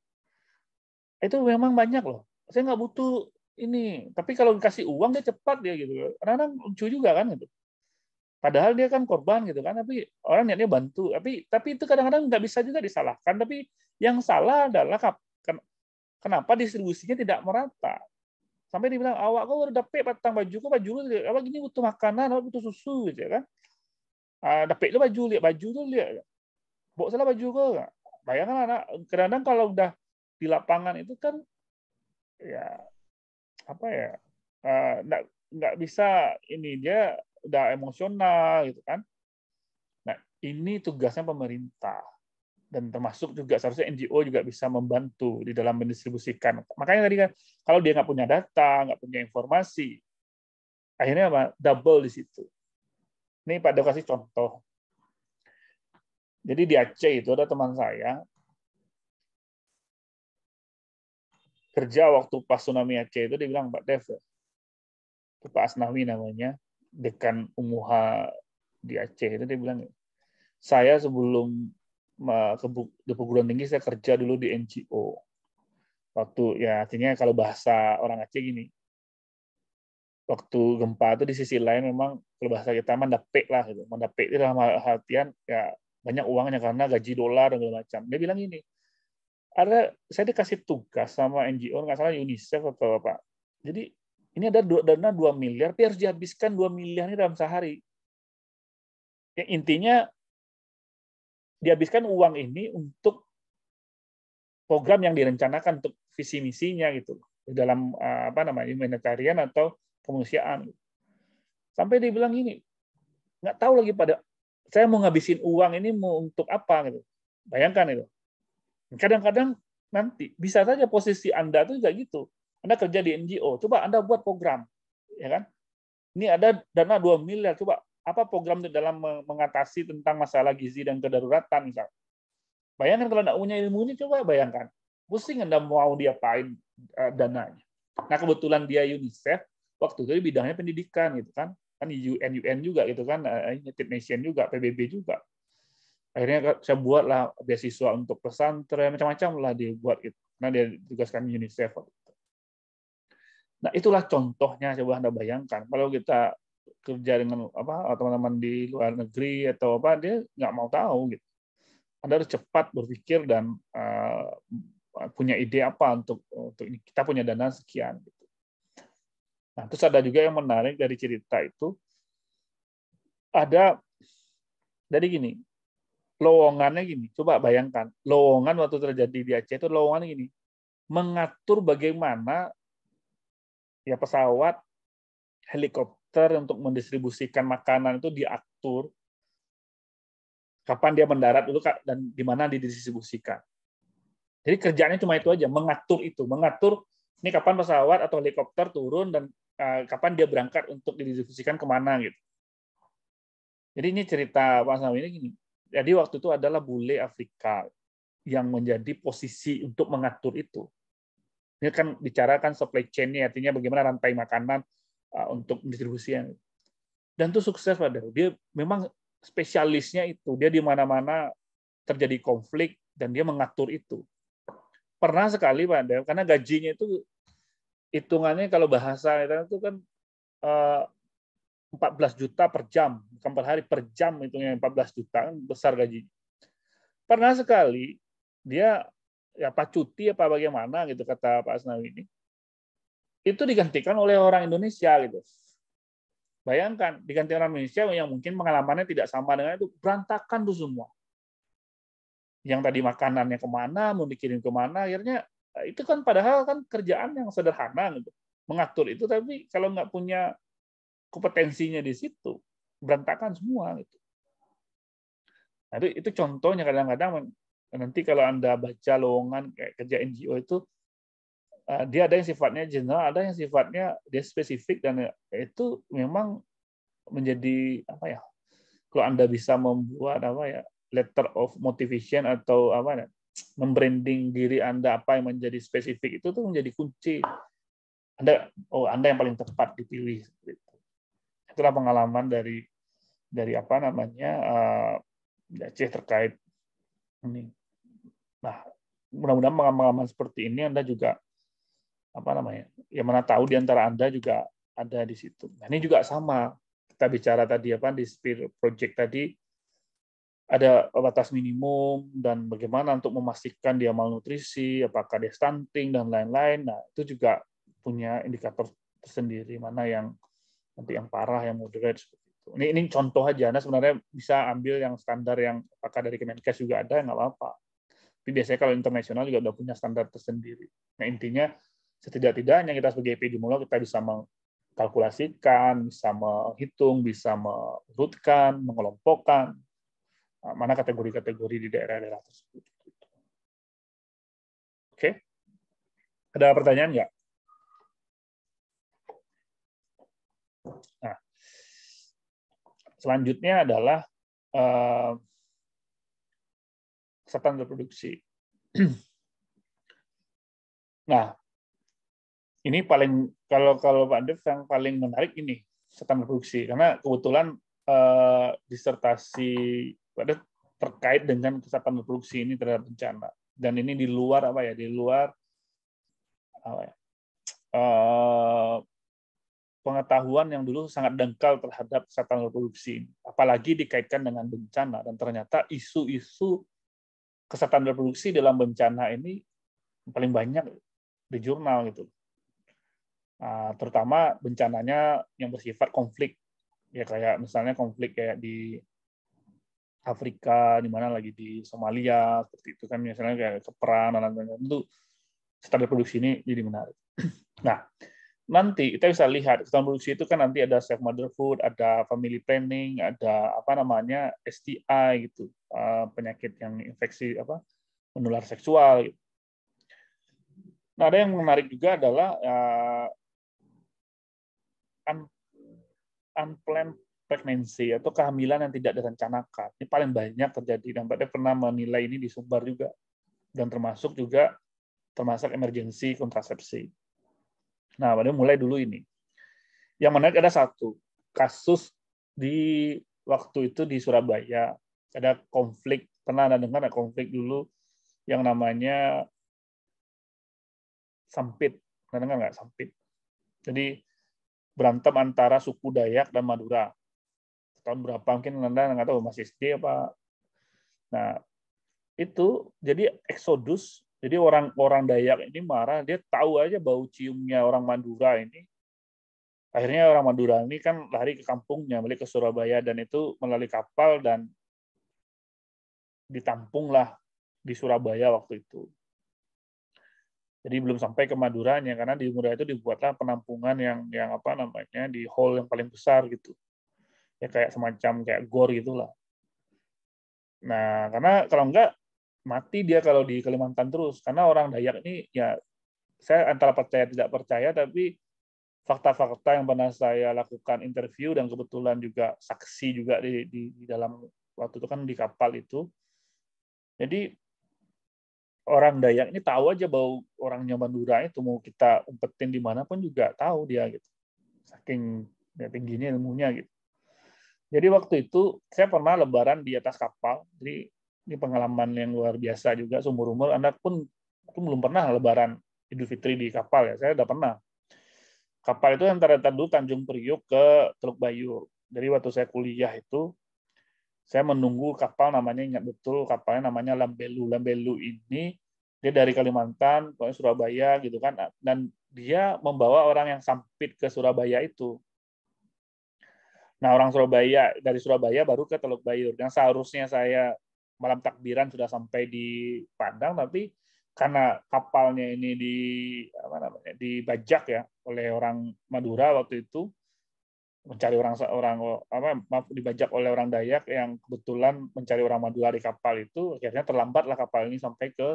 [SPEAKER 1] itu memang banyak loh saya nggak butuh ini tapi kalau dikasih uang dia cepat dia gitu loh kadang lucu juga kan gitu padahal dia kan korban gitu kan tapi orang niatnya bantu tapi tapi itu kadang-kadang nggak bisa juga disalahkan tapi yang salah adalah kenapa distribusinya tidak merata sampai dibilang awak kau udah dapet batang baju bajuku baju lu awak gini butuh makanan awak butuh susu gitu ya kan ah, dapet itu baju lihat baju tuh lihat bawa salah baju kau bayangkan anak kadang-kadang kalau udah di lapangan itu kan ya apa ya ah, nggak nggak bisa ini dia udah emosional gitu kan. Nah, ini tugasnya pemerintah dan termasuk juga seharusnya NGO juga bisa membantu di dalam mendistribusikan. Makanya tadi kan kalau dia nggak punya data, nggak punya informasi, akhirnya apa? double di situ. Ini Pak dok kasih contoh. Jadi di Aceh itu ada teman saya kerja waktu pas tsunami Aceh itu dia bilang Pak Dev, itu Pak Asnawi namanya, dekan Umuha di Aceh itu dia bilang saya sebelum ke, perguruan tinggi saya kerja dulu di NGO waktu ya artinya kalau bahasa orang Aceh gini waktu gempa itu di sisi lain memang kalau bahasa kita mendapek lah gitu mendapek itu dalam artian ya banyak uangnya karena gaji dolar dan segala macam dia bilang ini ada saya dikasih tugas sama NGO nggak salah UNICEF atau apa jadi ini ada dana 2 miliar, tapi harus dihabiskan 2 miliar ini dalam sehari. Ya, intinya dihabiskan uang ini untuk program yang direncanakan untuk visi misinya gitu dalam eh, apa namanya humanitarian atau kemanusiaan. Sampai dibilang ini nggak tahu lagi pada saya mau ngabisin uang ini mau untuk apa gitu. Bayangkan itu. Kadang-kadang nanti bisa saja posisi Anda tuh juga gitu. Anda kerja di NGO, coba Anda buat program, ya kan? Ini ada dana 2 miliar, coba apa program dalam mengatasi tentang masalah gizi dan kedaruratan misal. Bayangkan kalau Anda punya ilmunya, coba bayangkan. Pusing Anda mau diapain e, dananya. Nah kebetulan dia UNICEF, waktu itu bidangnya pendidikan gitu kan kan UN UN juga gitu kan e, e, United Nation juga PBB juga akhirnya saya buatlah beasiswa untuk pesantren macam-macam lah dibuat gitu Nah dia tugaskan UNICEF Nah, itulah contohnya coba Anda bayangkan kalau kita kerja dengan apa teman-teman di luar negeri atau apa dia nggak mau tahu gitu. Anda harus cepat berpikir dan uh, punya ide apa untuk untuk ini kita punya dana sekian gitu. Nah, terus ada juga yang menarik dari cerita itu ada dari gini lowongannya gini coba bayangkan lowongan waktu terjadi di Aceh itu lowongan gini mengatur bagaimana ya pesawat, helikopter untuk mendistribusikan makanan itu diatur kapan dia mendarat dulu dan di mana didistribusikan. Jadi kerjanya cuma itu aja, mengatur itu, mengatur ini kapan pesawat atau helikopter turun dan eh, kapan dia berangkat untuk didistribusikan kemana gitu. Jadi ini cerita Pak Sam ini gini. Jadi waktu itu adalah bule Afrika yang menjadi posisi untuk mengatur itu. Ini kan bicara kan supply chain-nya, artinya bagaimana rantai makanan uh, untuk distribusinya. Dan itu sukses pada dia memang spesialisnya itu dia di mana-mana terjadi konflik dan dia mengatur itu. Pernah sekali pada karena gajinya itu hitungannya kalau bahasa itu kan 14 uh, juta per jam, bukan per hari, per jam hitungnya 14 juta kan besar gaji Pernah sekali dia ya apa cuti apa bagaimana gitu kata Pak Asnawi ini itu digantikan oleh orang Indonesia gitu bayangkan digantikan orang Indonesia yang mungkin pengalamannya tidak sama dengan itu berantakan tuh semua yang tadi makanannya kemana mau dikirim kemana akhirnya itu kan padahal kan kerjaan yang sederhana gitu mengatur itu tapi kalau nggak punya kompetensinya di situ berantakan semua gitu. Nah, itu contohnya kadang-kadang nanti kalau anda baca lowongan kayak kerja NGO itu eh, dia ada yang sifatnya general, ada yang sifatnya dia spesifik dan itu memang menjadi apa ya? Kalau anda bisa membuat apa ya letter of motivation atau apa ya, membranding diri anda apa yang menjadi spesifik itu tuh menjadi kunci anda oh anda yang paling tepat dipilih. itu. Itulah pengalaman dari dari apa namanya uh, terkait ini. Nah, mudah-mudahan pengalaman seperti ini Anda juga apa namanya? Ya mana tahu di antara Anda juga ada di situ. Nah, ini juga sama. Kita bicara tadi apa di Spirit Project tadi ada batas minimum dan bagaimana untuk memastikan dia malnutrisi, apakah dia stunting dan lain-lain. Nah, itu juga punya indikator tersendiri mana yang nanti yang parah, yang moderate Gitu. Ini, ini contoh aja, nah sebenarnya bisa ambil yang standar yang apakah dari Kemenkes juga ada, nggak apa-apa. Tapi biasanya kalau internasional juga udah punya standar tersendiri. Nah intinya setidak-tidaknya kita sebagai epidemiolog kita bisa mengkalkulasikan, bisa menghitung, bisa merutkan, mengelompokkan uh, mana kategori-kategori di daerah-daerah tersebut. Oke, ada pertanyaan nggak? selanjutnya adalah uh, kesehatan reproduksi. nah, ini paling kalau kalau Pak Dev yang paling menarik ini kesehatan reproduksi karena kebetulan eh, disertasi Pak Dev terkait dengan kesehatan reproduksi ini terhadap bencana dan ini di luar apa ya di luar apa ya, eh, pengetahuan yang dulu sangat dangkal terhadap kesehatan reproduksi apalagi dikaitkan dengan bencana dan ternyata isu-isu kesehatan reproduksi dalam bencana ini paling banyak di jurnal gitu. Ah, terutama bencananya yang bersifat konflik ya kayak misalnya konflik kayak di Afrika di mana lagi di Somalia seperti itu kan misalnya kayak keperan dan lain-lain itu standar produksi ini jadi menarik. Nah, nanti kita bisa lihat ketentuan produksi itu kan nanti ada self motherhood, ada family planning, ada apa namanya STI gitu, eh, penyakit yang infeksi apa menular seksual. Gitu. Nah, ada yang menarik juga adalah uh, un unplanned pregnancy atau kehamilan yang tidak direncanakan. Ini paling banyak terjadi. Nampaknya pernah menilai ini di Sumbar juga dan termasuk juga termasuk emergensi kontrasepsi. Nah, pada mulai dulu ini. Yang menarik ada satu kasus di waktu itu di Surabaya ada konflik pernah anda dengar ada konflik dulu yang namanya sampit, Pernah dengar nggak sempit? Jadi berantem antara suku Dayak dan Madura. Tahun berapa mungkin Anda nggak tahu masih SD apa. Nah, itu jadi eksodus jadi orang-orang Dayak ini marah, dia tahu aja bau ciumnya orang Madura ini. Akhirnya orang Madura ini kan lari ke kampungnya, balik ke Surabaya dan itu melalui kapal dan ditampunglah di Surabaya waktu itu. Jadi belum sampai ke Maduranya karena di Madura itu dibuatlah penampungan yang yang apa namanya di hall yang paling besar gitu. Ya kayak semacam kayak gor gitulah. Nah, karena kalau enggak mati dia kalau di Kalimantan terus karena orang Dayak ini ya saya antara percaya tidak percaya tapi fakta-fakta yang pernah saya lakukan interview dan kebetulan juga saksi juga di, di, di dalam waktu itu kan di kapal itu jadi orang Dayak ini tahu aja bahwa orangnya Madura itu mau kita umpetin dimanapun juga tahu dia gitu saking ya, tingginya ilmunya gitu jadi waktu itu saya pernah lebaran di atas kapal. Jadi ini pengalaman yang luar biasa juga seumur umur Anda pun itu belum pernah lebaran Idul Fitri di kapal ya saya udah pernah kapal itu antara tadu Tanjung Priuk ke Teluk Bayur dari waktu saya kuliah itu saya menunggu kapal namanya ingat betul kapalnya namanya Lambelu Lambelu ini dia dari Kalimantan pokoknya Surabaya gitu kan dan dia membawa orang yang sampit ke Surabaya itu Nah, orang Surabaya dari Surabaya baru ke Teluk Bayur. Yang seharusnya saya malam takbiran sudah sampai di Padang, tapi karena kapalnya ini di apa namanya dibajak ya oleh orang Madura waktu itu mencari orang orang apa maaf dibajak oleh orang Dayak yang kebetulan mencari orang Madura di kapal itu akhirnya terlambatlah kapal ini sampai ke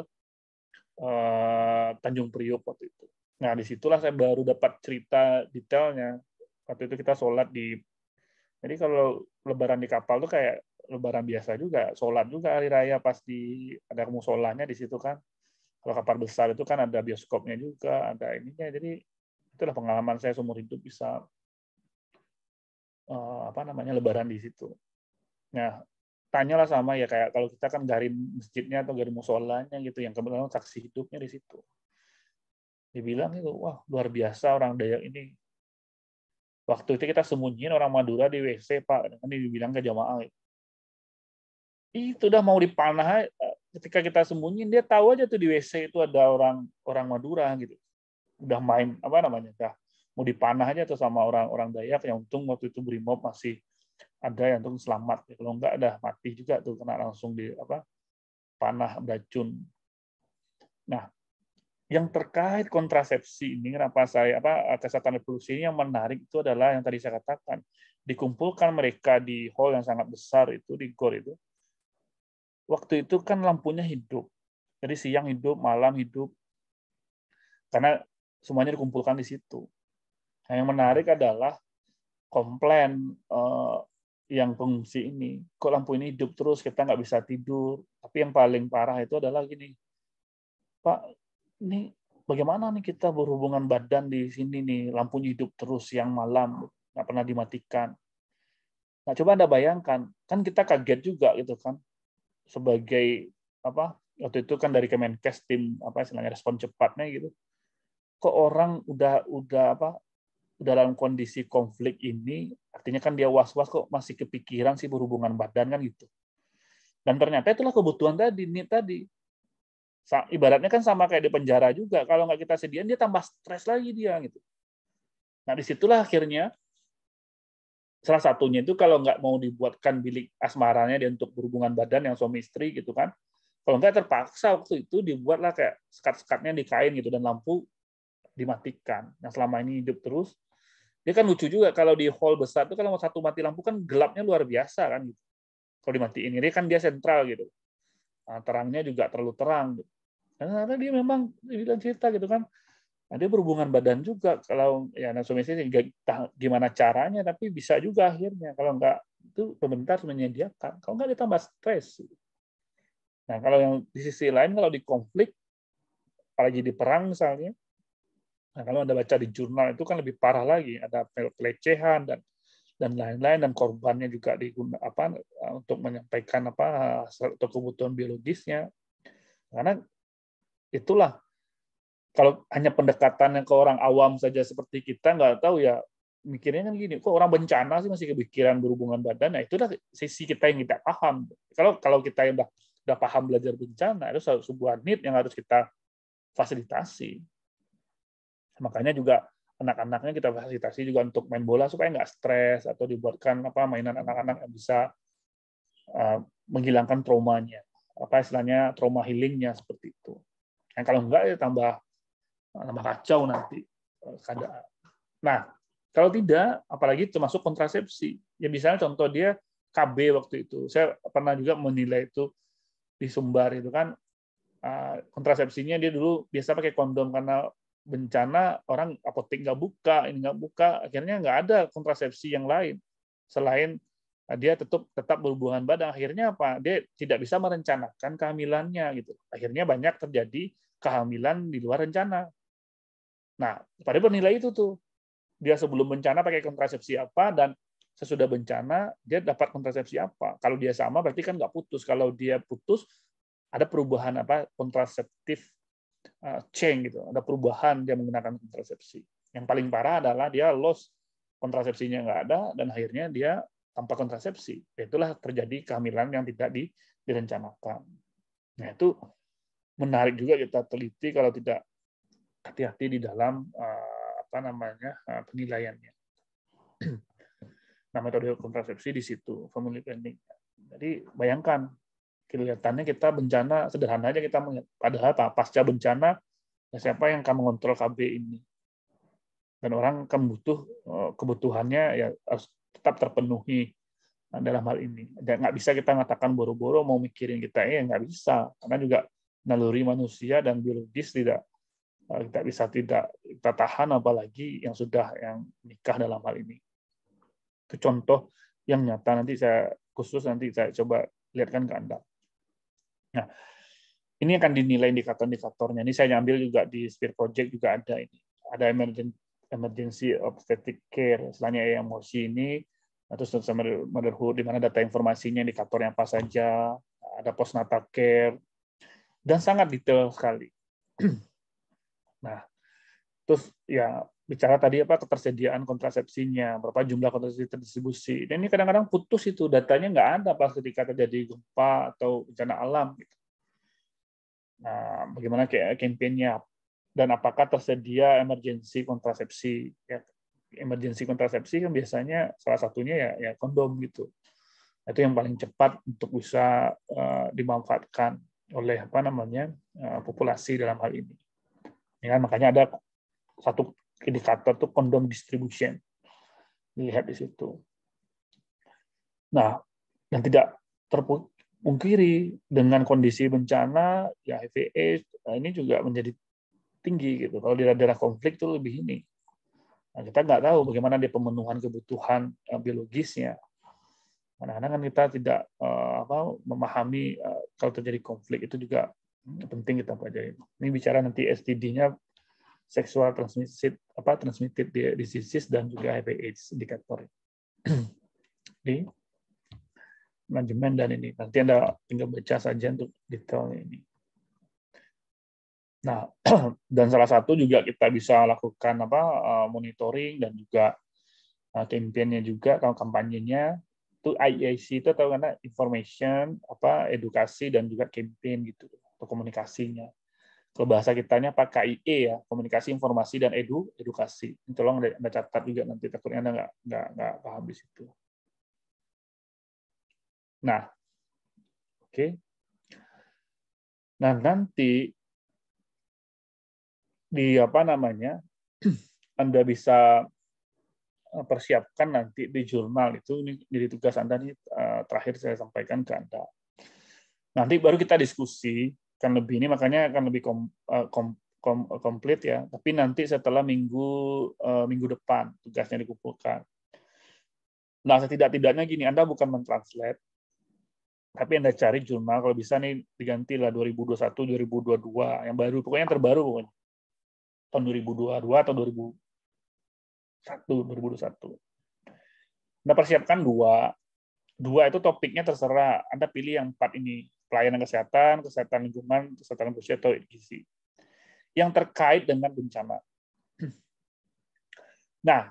[SPEAKER 1] eh, Tanjung Priok waktu itu. Nah disitulah saya baru dapat cerita detailnya waktu itu kita sholat di jadi kalau lebaran di kapal tuh kayak lebaran biasa juga, sholat juga hari raya pasti ada musolanya di situ kan. Kalau kapal besar itu kan ada bioskopnya juga, ada ininya. Jadi itulah pengalaman saya seumur hidup bisa eh, apa namanya lebaran di situ. Nah, tanyalah sama ya kayak kalau kita kan dari masjidnya atau dari musolanya gitu yang kebetulan saksi hidupnya di situ. Dibilang itu wah luar biasa orang Dayak ini. Waktu itu kita sembunyiin orang Madura di WC Pak, kan dibilang ke jamaah. Gitu itu udah mau dipanah ketika kita sembunyiin dia tahu aja tuh di WC itu ada orang orang Madura gitu udah main apa namanya udah mau dipanah aja tuh sama orang-orang Dayak yang untung waktu itu Brimob masih ada yang untung selamat kalau enggak ada mati juga tuh kena langsung di apa panah beracun nah yang terkait kontrasepsi ini kenapa saya apa kesehatan revolusi ini yang menarik itu adalah yang tadi saya katakan dikumpulkan mereka di hall yang sangat besar itu di gor itu waktu itu kan lampunya hidup. Jadi siang hidup, malam hidup. Karena semuanya dikumpulkan di situ. Nah, yang menarik adalah komplain eh, yang pengungsi ini. Kok lampu ini hidup terus, kita nggak bisa tidur. Tapi yang paling parah itu adalah gini, Pak, ini bagaimana nih kita berhubungan badan di sini nih, lampunya hidup terus siang malam, nggak pernah dimatikan. Nah, coba Anda bayangkan, kan kita kaget juga gitu kan sebagai apa waktu itu kan dari Kemenkes tim apa istilahnya respon cepatnya gitu kok orang udah udah apa dalam kondisi konflik ini artinya kan dia was-was kok masih kepikiran sih berhubungan badan kan gitu dan ternyata itulah kebutuhan tadi nih tadi ibaratnya kan sama kayak di penjara juga kalau nggak kita sediain dia tambah stres lagi dia gitu nah disitulah akhirnya salah satunya itu kalau nggak mau dibuatkan bilik asmaranya dia untuk berhubungan badan yang suami istri gitu kan kalau nggak terpaksa waktu itu dibuatlah kayak sekat-sekatnya di kain gitu dan lampu dimatikan yang selama ini hidup terus dia kan lucu juga kalau di hall besar itu kalau mau satu mati lampu kan gelapnya luar biasa kan gitu kalau dimatiin ini kan dia sentral gitu nah, terangnya juga terlalu terang gitu. karena dia memang bilang cerita gitu kan Nah, dia berhubungan badan juga. Kalau ya nasumisi gimana caranya, tapi bisa juga akhirnya. Kalau enggak, itu pemerintah harus menyediakan. Kalau enggak, ditambah stres. Nah, kalau yang di sisi lain, kalau di konflik, apalagi di perang misalnya, nah, kalau Anda baca di jurnal itu kan lebih parah lagi. Ada pelecehan dan dan lain-lain dan korbannya juga diguna apa untuk menyampaikan apa atau kebutuhan biologisnya karena itulah kalau hanya pendekatan yang ke orang awam saja seperti kita nggak tahu ya mikirnya kan gini kok orang bencana sih masih kepikiran berhubungan badan nah itulah sisi kita yang tidak paham kalau kalau kita yang udah udah paham belajar bencana itu sebuah need yang harus kita fasilitasi makanya juga anak-anaknya kita fasilitasi juga untuk main bola supaya nggak stres atau dibuatkan apa mainan anak-anak yang bisa uh, menghilangkan traumanya apa istilahnya trauma healingnya seperti itu yang kalau enggak ya tambah Nah, tambah kacau nanti eh, keadaan. Nah, kalau tidak, apalagi termasuk kontrasepsi. Ya misalnya contoh dia KB waktu itu. Saya pernah juga menilai itu di Sumbar itu kan eh, kontrasepsinya dia dulu biasa pakai kondom karena bencana orang apotek nggak buka ini nggak buka akhirnya nggak ada kontrasepsi yang lain selain eh, dia tetap tetap berhubungan badan akhirnya apa dia tidak bisa merencanakan kehamilannya gitu akhirnya banyak terjadi kehamilan di luar rencana Nah, pada bernilai itu tuh. Dia sebelum bencana pakai kontrasepsi apa, dan sesudah bencana dia dapat kontrasepsi apa. Kalau dia sama, berarti kan nggak putus. Kalau dia putus, ada perubahan apa kontraseptif eh, change gitu. Ada perubahan dia menggunakan kontrasepsi. Yang paling parah adalah dia loss kontrasepsinya nggak ada, dan akhirnya dia tanpa kontrasepsi. Itulah terjadi kehamilan yang tidak direncanakan. Nah, itu menarik juga kita teliti kalau tidak hati-hati di dalam eh, apa namanya eh, penilaiannya. Nah, metode kontrasepsi di situ family planning. Jadi bayangkan kelihatannya kita bencana sederhana aja kita padahal apa pasca bencana ya siapa yang akan mengontrol KB ini dan orang akan butuh eh, kebutuhannya ya harus tetap terpenuhi dalam hal ini dan nggak bisa kita mengatakan boro-boro mau mikirin kita ya nggak bisa karena juga naluri manusia dan biologis tidak Eh, kita bisa tidak kita tahan apalagi yang sudah yang nikah dalam hal ini itu contoh yang nyata nanti saya khusus nanti saya coba lihatkan ke anda nah ini akan dinilai indikator-indikatornya ini saya ambil juga di Spear Project juga ada ini ada emergency emergency obstetric care istilahnya emosi ini terus sama motherhood di mana data informasinya indikatornya apa saja ada postnatal care dan sangat detail sekali Nah, terus ya bicara tadi apa ketersediaan kontrasepsinya, berapa jumlah kontrasepsi terdistribusi. Dan ini kadang-kadang putus itu datanya nggak ada pas ketika terjadi gempa atau bencana alam. Gitu. Nah, bagaimana kayak kampanyenya dan apakah tersedia emergency kontrasepsi? Ya, emergency kontrasepsi kan biasanya salah satunya ya, ya kondom gitu. Nah, itu yang paling cepat untuk bisa uh, dimanfaatkan oleh apa namanya uh, populasi dalam hal ini. Ya, kan? makanya ada satu indikator tuh kondom distribution lihat di situ. Nah, yang tidak terpungkiri dengan kondisi bencana ya HIV/AIDS nah ini juga menjadi tinggi gitu. Kalau di daerah konflik itu lebih ini. Nah, kita nggak tahu bagaimana dia pemenuhan kebutuhan eh, biologisnya. karena kan kita tidak eh, apa, memahami eh, kalau terjadi konflik itu juga Hmm, penting kita pelajari. Ini bicara nanti STD-nya seksual transmitted apa transmitted diseases dan juga HIV AIDS indikator. Di manajemen dan ini nanti Anda tinggal baca saja untuk detail ini. Nah, dan salah satu juga kita bisa lakukan apa eh, monitoring dan juga kampanyenya eh, juga kalau kampanyenya itu IAC itu atau karena information apa edukasi dan juga campaign gitu atau komunikasinya. Kalau bahasa kitanya Pak KIE ya, komunikasi, informasi, dan edu, edukasi. tolong Anda catat juga nanti, takutnya Anda nggak, nggak, nggak paham di situ. Nah, oke. Okay. Nah, nanti di apa namanya, Anda bisa eh, persiapkan nanti di jurnal itu ini jadi tugas Anda nih eh, terakhir saya sampaikan ke Anda. Nanti baru kita diskusi akan lebih ini makanya akan lebih kom, eh, kom, kom, eh, komplit ya. Tapi nanti setelah minggu eh, minggu depan tugasnya dikumpulkan. Nah, setidak-tidaknya gini, Anda bukan mentranslate, tapi Anda cari jurnal, kalau bisa nih digantilah 2021, 2022, yang baru, pokoknya yang terbaru pokoknya. Tahun 2022 atau 2001, 2021. Anda persiapkan dua, dua itu topiknya terserah, Anda pilih yang empat ini pelayanan kesehatan, kesehatan lingkungan, kesehatan manusia atau gizi yang terkait dengan bencana. Nah,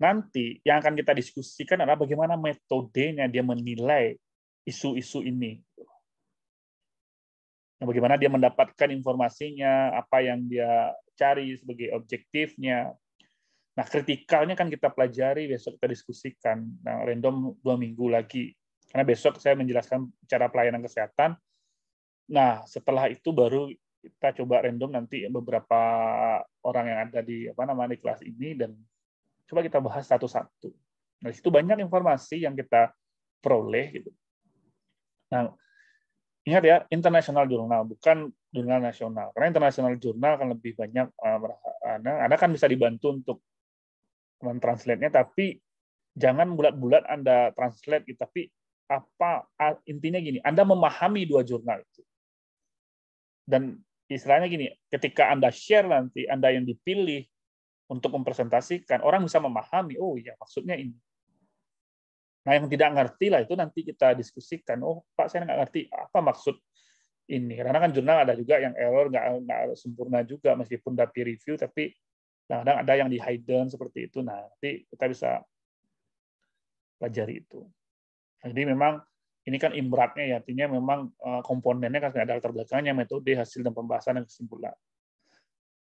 [SPEAKER 1] nanti yang akan kita diskusikan adalah bagaimana metodenya dia menilai isu-isu ini. Nah, bagaimana dia mendapatkan informasinya, apa yang dia cari sebagai objektifnya. Nah, kritikalnya kan kita pelajari, besok kita diskusikan. Nah, random dua minggu lagi karena besok saya menjelaskan cara pelayanan kesehatan. Nah, setelah itu baru kita coba random nanti beberapa orang yang ada di apa namanya di kelas ini dan coba kita bahas satu-satu. Nah, itu banyak informasi yang kita peroleh gitu. Nah, ingat ya, internasional jurnal bukan jurnal nasional. Karena internasional jurnal kan lebih banyak eh, Anda, Anda kan bisa dibantu untuk mentranslate-nya tapi jangan bulat-bulat Anda translate gitu, tapi apa intinya gini, Anda memahami dua jurnal itu. Dan istilahnya gini, ketika Anda share nanti, Anda yang dipilih untuk mempresentasikan, orang bisa memahami, oh ya maksudnya ini. Nah yang tidak ngerti lah itu nanti kita diskusikan, oh Pak saya nggak ngerti apa maksud ini. Karena kan jurnal ada juga yang error, nggak, nggak sempurna juga, meskipun udah peer review, tapi kadang-kadang ada yang di hidden seperti itu. Nah nanti kita bisa pelajari itu. Jadi memang ini kan imbratnya ya, artinya memang eh, komponennya kan ada latar belakangnya, metode, hasil dan pembahasan dan kesimpulan.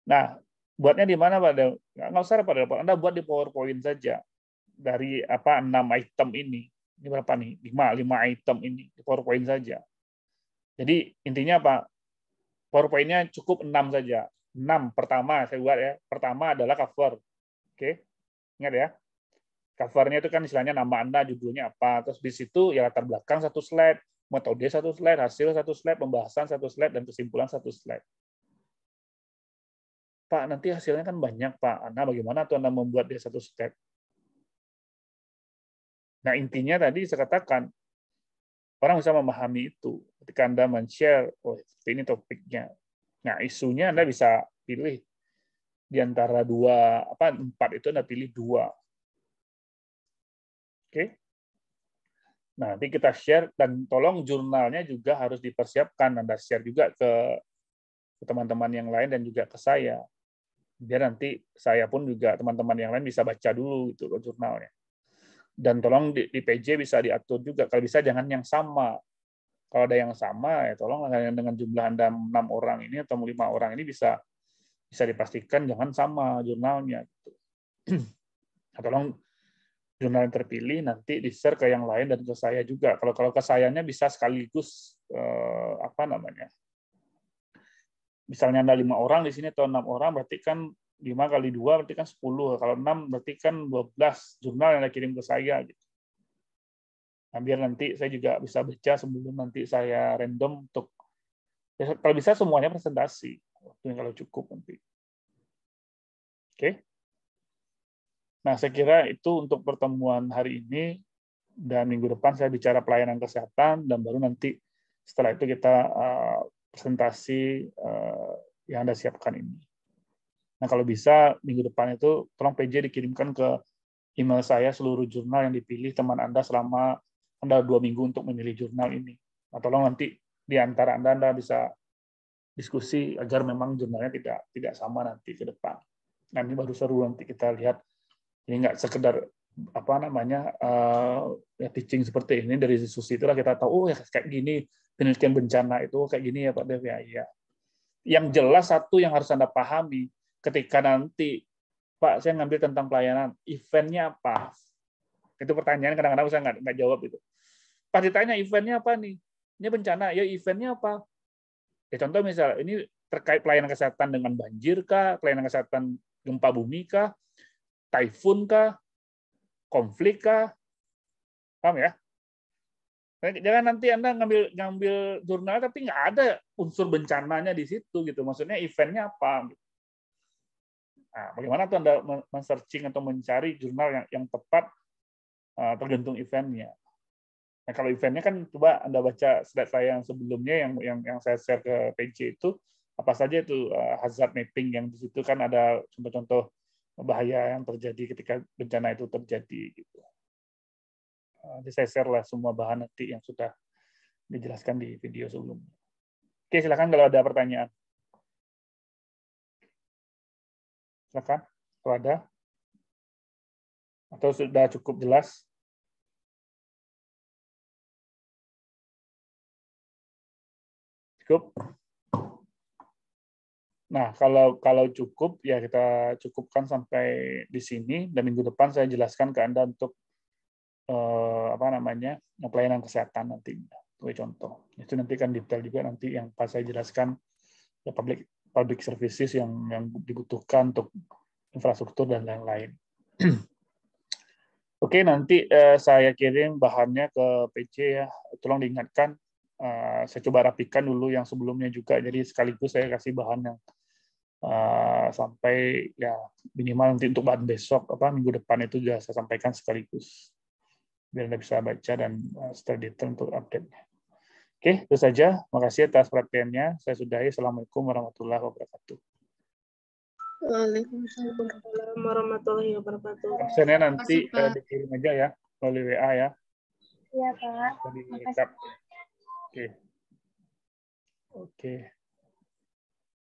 [SPEAKER 1] Nah, buatnya di mana pada nggak usah pada Anda buat di PowerPoint saja dari apa enam item ini. Ini berapa nih? 5, 5 item ini di PowerPoint saja. Jadi intinya apa? PowerPoint-nya cukup 6 saja. 6 pertama saya buat ya. Pertama adalah cover. Oke. Ingat ya covernya itu kan istilahnya nama Anda, judulnya apa, terus di situ ya latar belakang satu slide, metode satu slide, hasil satu slide, pembahasan satu slide, dan kesimpulan satu slide. Pak, nanti hasilnya kan banyak, Pak. Anda nah, bagaimana tuh Anda membuat dia satu slide? Nah, intinya tadi saya katakan, orang bisa memahami itu. Ketika Anda men-share, oh, seperti ini topiknya. Nah, isunya Anda bisa pilih di antara dua, apa, empat itu Anda pilih dua Oke. Nah, nanti kita share dan tolong jurnalnya juga harus dipersiapkan. Anda share juga ke teman-teman yang lain dan juga ke saya. Biar nanti saya pun juga teman-teman yang lain bisa baca dulu itu jurnalnya. Dan tolong di, di PJ bisa diatur juga. Kalau bisa jangan yang sama. Kalau ada yang sama, ya tolong dengan jumlah Anda 6 orang ini atau 5 orang ini bisa bisa dipastikan jangan sama jurnalnya. Gitu. Nah, tolong jurnal yang terpilih nanti di share ke yang lain dan ke saya juga. Kalau kalau ke sayanya bisa sekaligus eh, apa namanya? Misalnya ada lima orang di sini atau enam orang, berarti kan lima kali dua berarti kan sepuluh. Kalau enam berarti kan dua belas jurnal yang dikirim ke saya. Gitu. Nah, biar nanti saya juga bisa baca sebelum nanti saya random untuk kalau bisa semuanya presentasi kalau cukup nanti. Oke. Okay. Nah, saya kira itu untuk pertemuan hari ini dan minggu depan saya bicara pelayanan kesehatan dan baru nanti setelah itu kita eh, presentasi eh, yang Anda siapkan ini. Nah, kalau bisa minggu depan itu tolong PJ dikirimkan ke email saya seluruh jurnal yang dipilih teman Anda selama Anda dua minggu untuk memilih jurnal ini. Nah, tolong nanti di antara Anda, Anda bisa diskusi agar memang jurnalnya tidak tidak sama nanti ke depan. Nah, ini baru seru nanti kita lihat ini nggak sekedar apa namanya uh, ya, teaching seperti ini dari Susi itulah kita tahu oh ya kayak gini penelitian bencana itu kayak gini ya Pak Dev ya, ya. Yang jelas satu yang harus anda pahami ketika nanti Pak saya ngambil tentang pelayanan eventnya apa itu pertanyaan kadang-kadang saya nggak, nggak jawab itu pas ditanya eventnya apa nih ini bencana ya eventnya apa ya contoh misalnya ini terkait pelayanan kesehatan dengan banjir kah pelayanan kesehatan gempa bumi kah typhoon kah, konflik kah, paham ya? Jangan nanti Anda ngambil ngambil jurnal tapi nggak ada unsur bencananya di situ gitu. Maksudnya eventnya apa? Nah, bagaimana tuh Anda men-searching atau mencari jurnal yang yang tepat eh, tergantung eventnya. Nah, kalau eventnya kan coba Anda baca slide saya yang sebelumnya yang yang yang saya share ke pc itu apa saja itu eh, hazard mapping yang di situ kan ada contoh-contoh bahaya yang terjadi ketika bencana itu terjadi gitu. Ah, nanti saya share lah semua bahan nanti yang sudah dijelaskan di video sebelumnya. Oke, silakan kalau ada pertanyaan. Silakan kalau ada. Atau sudah cukup jelas? Cukup? Nah, kalau kalau cukup ya kita cukupkan sampai di sini dan minggu depan saya jelaskan ke Anda untuk eh, apa namanya? Eh, pelayanan kesehatan nanti. Itu contoh. Itu nanti kan detail juga nanti yang pas saya jelaskan ya public public services yang yang dibutuhkan untuk infrastruktur dan lain-lain. Oke, nanti eh, saya kirim bahannya ke PC ya. Tolong diingatkan Uh, saya coba rapikan dulu yang sebelumnya juga. Jadi sekaligus saya kasih bahan yang Eh, sampai ya minimal nanti untuk bahan besok apa minggu depan itu sudah saya sampaikan sekaligus biar anda bisa baca dan eh, study detail untuk update-nya. Oke, itu saja. Makasih atas perhatiannya. Saya sudahi. Assalamualaikum warahmatullahi wabarakatuh. Waalaikumsalam warahmatullahi wabarakatuh. Absennya nanti Masih, dikirim aja ya melalui WA ya. Iya Pak. terima kasih Oke. Oke.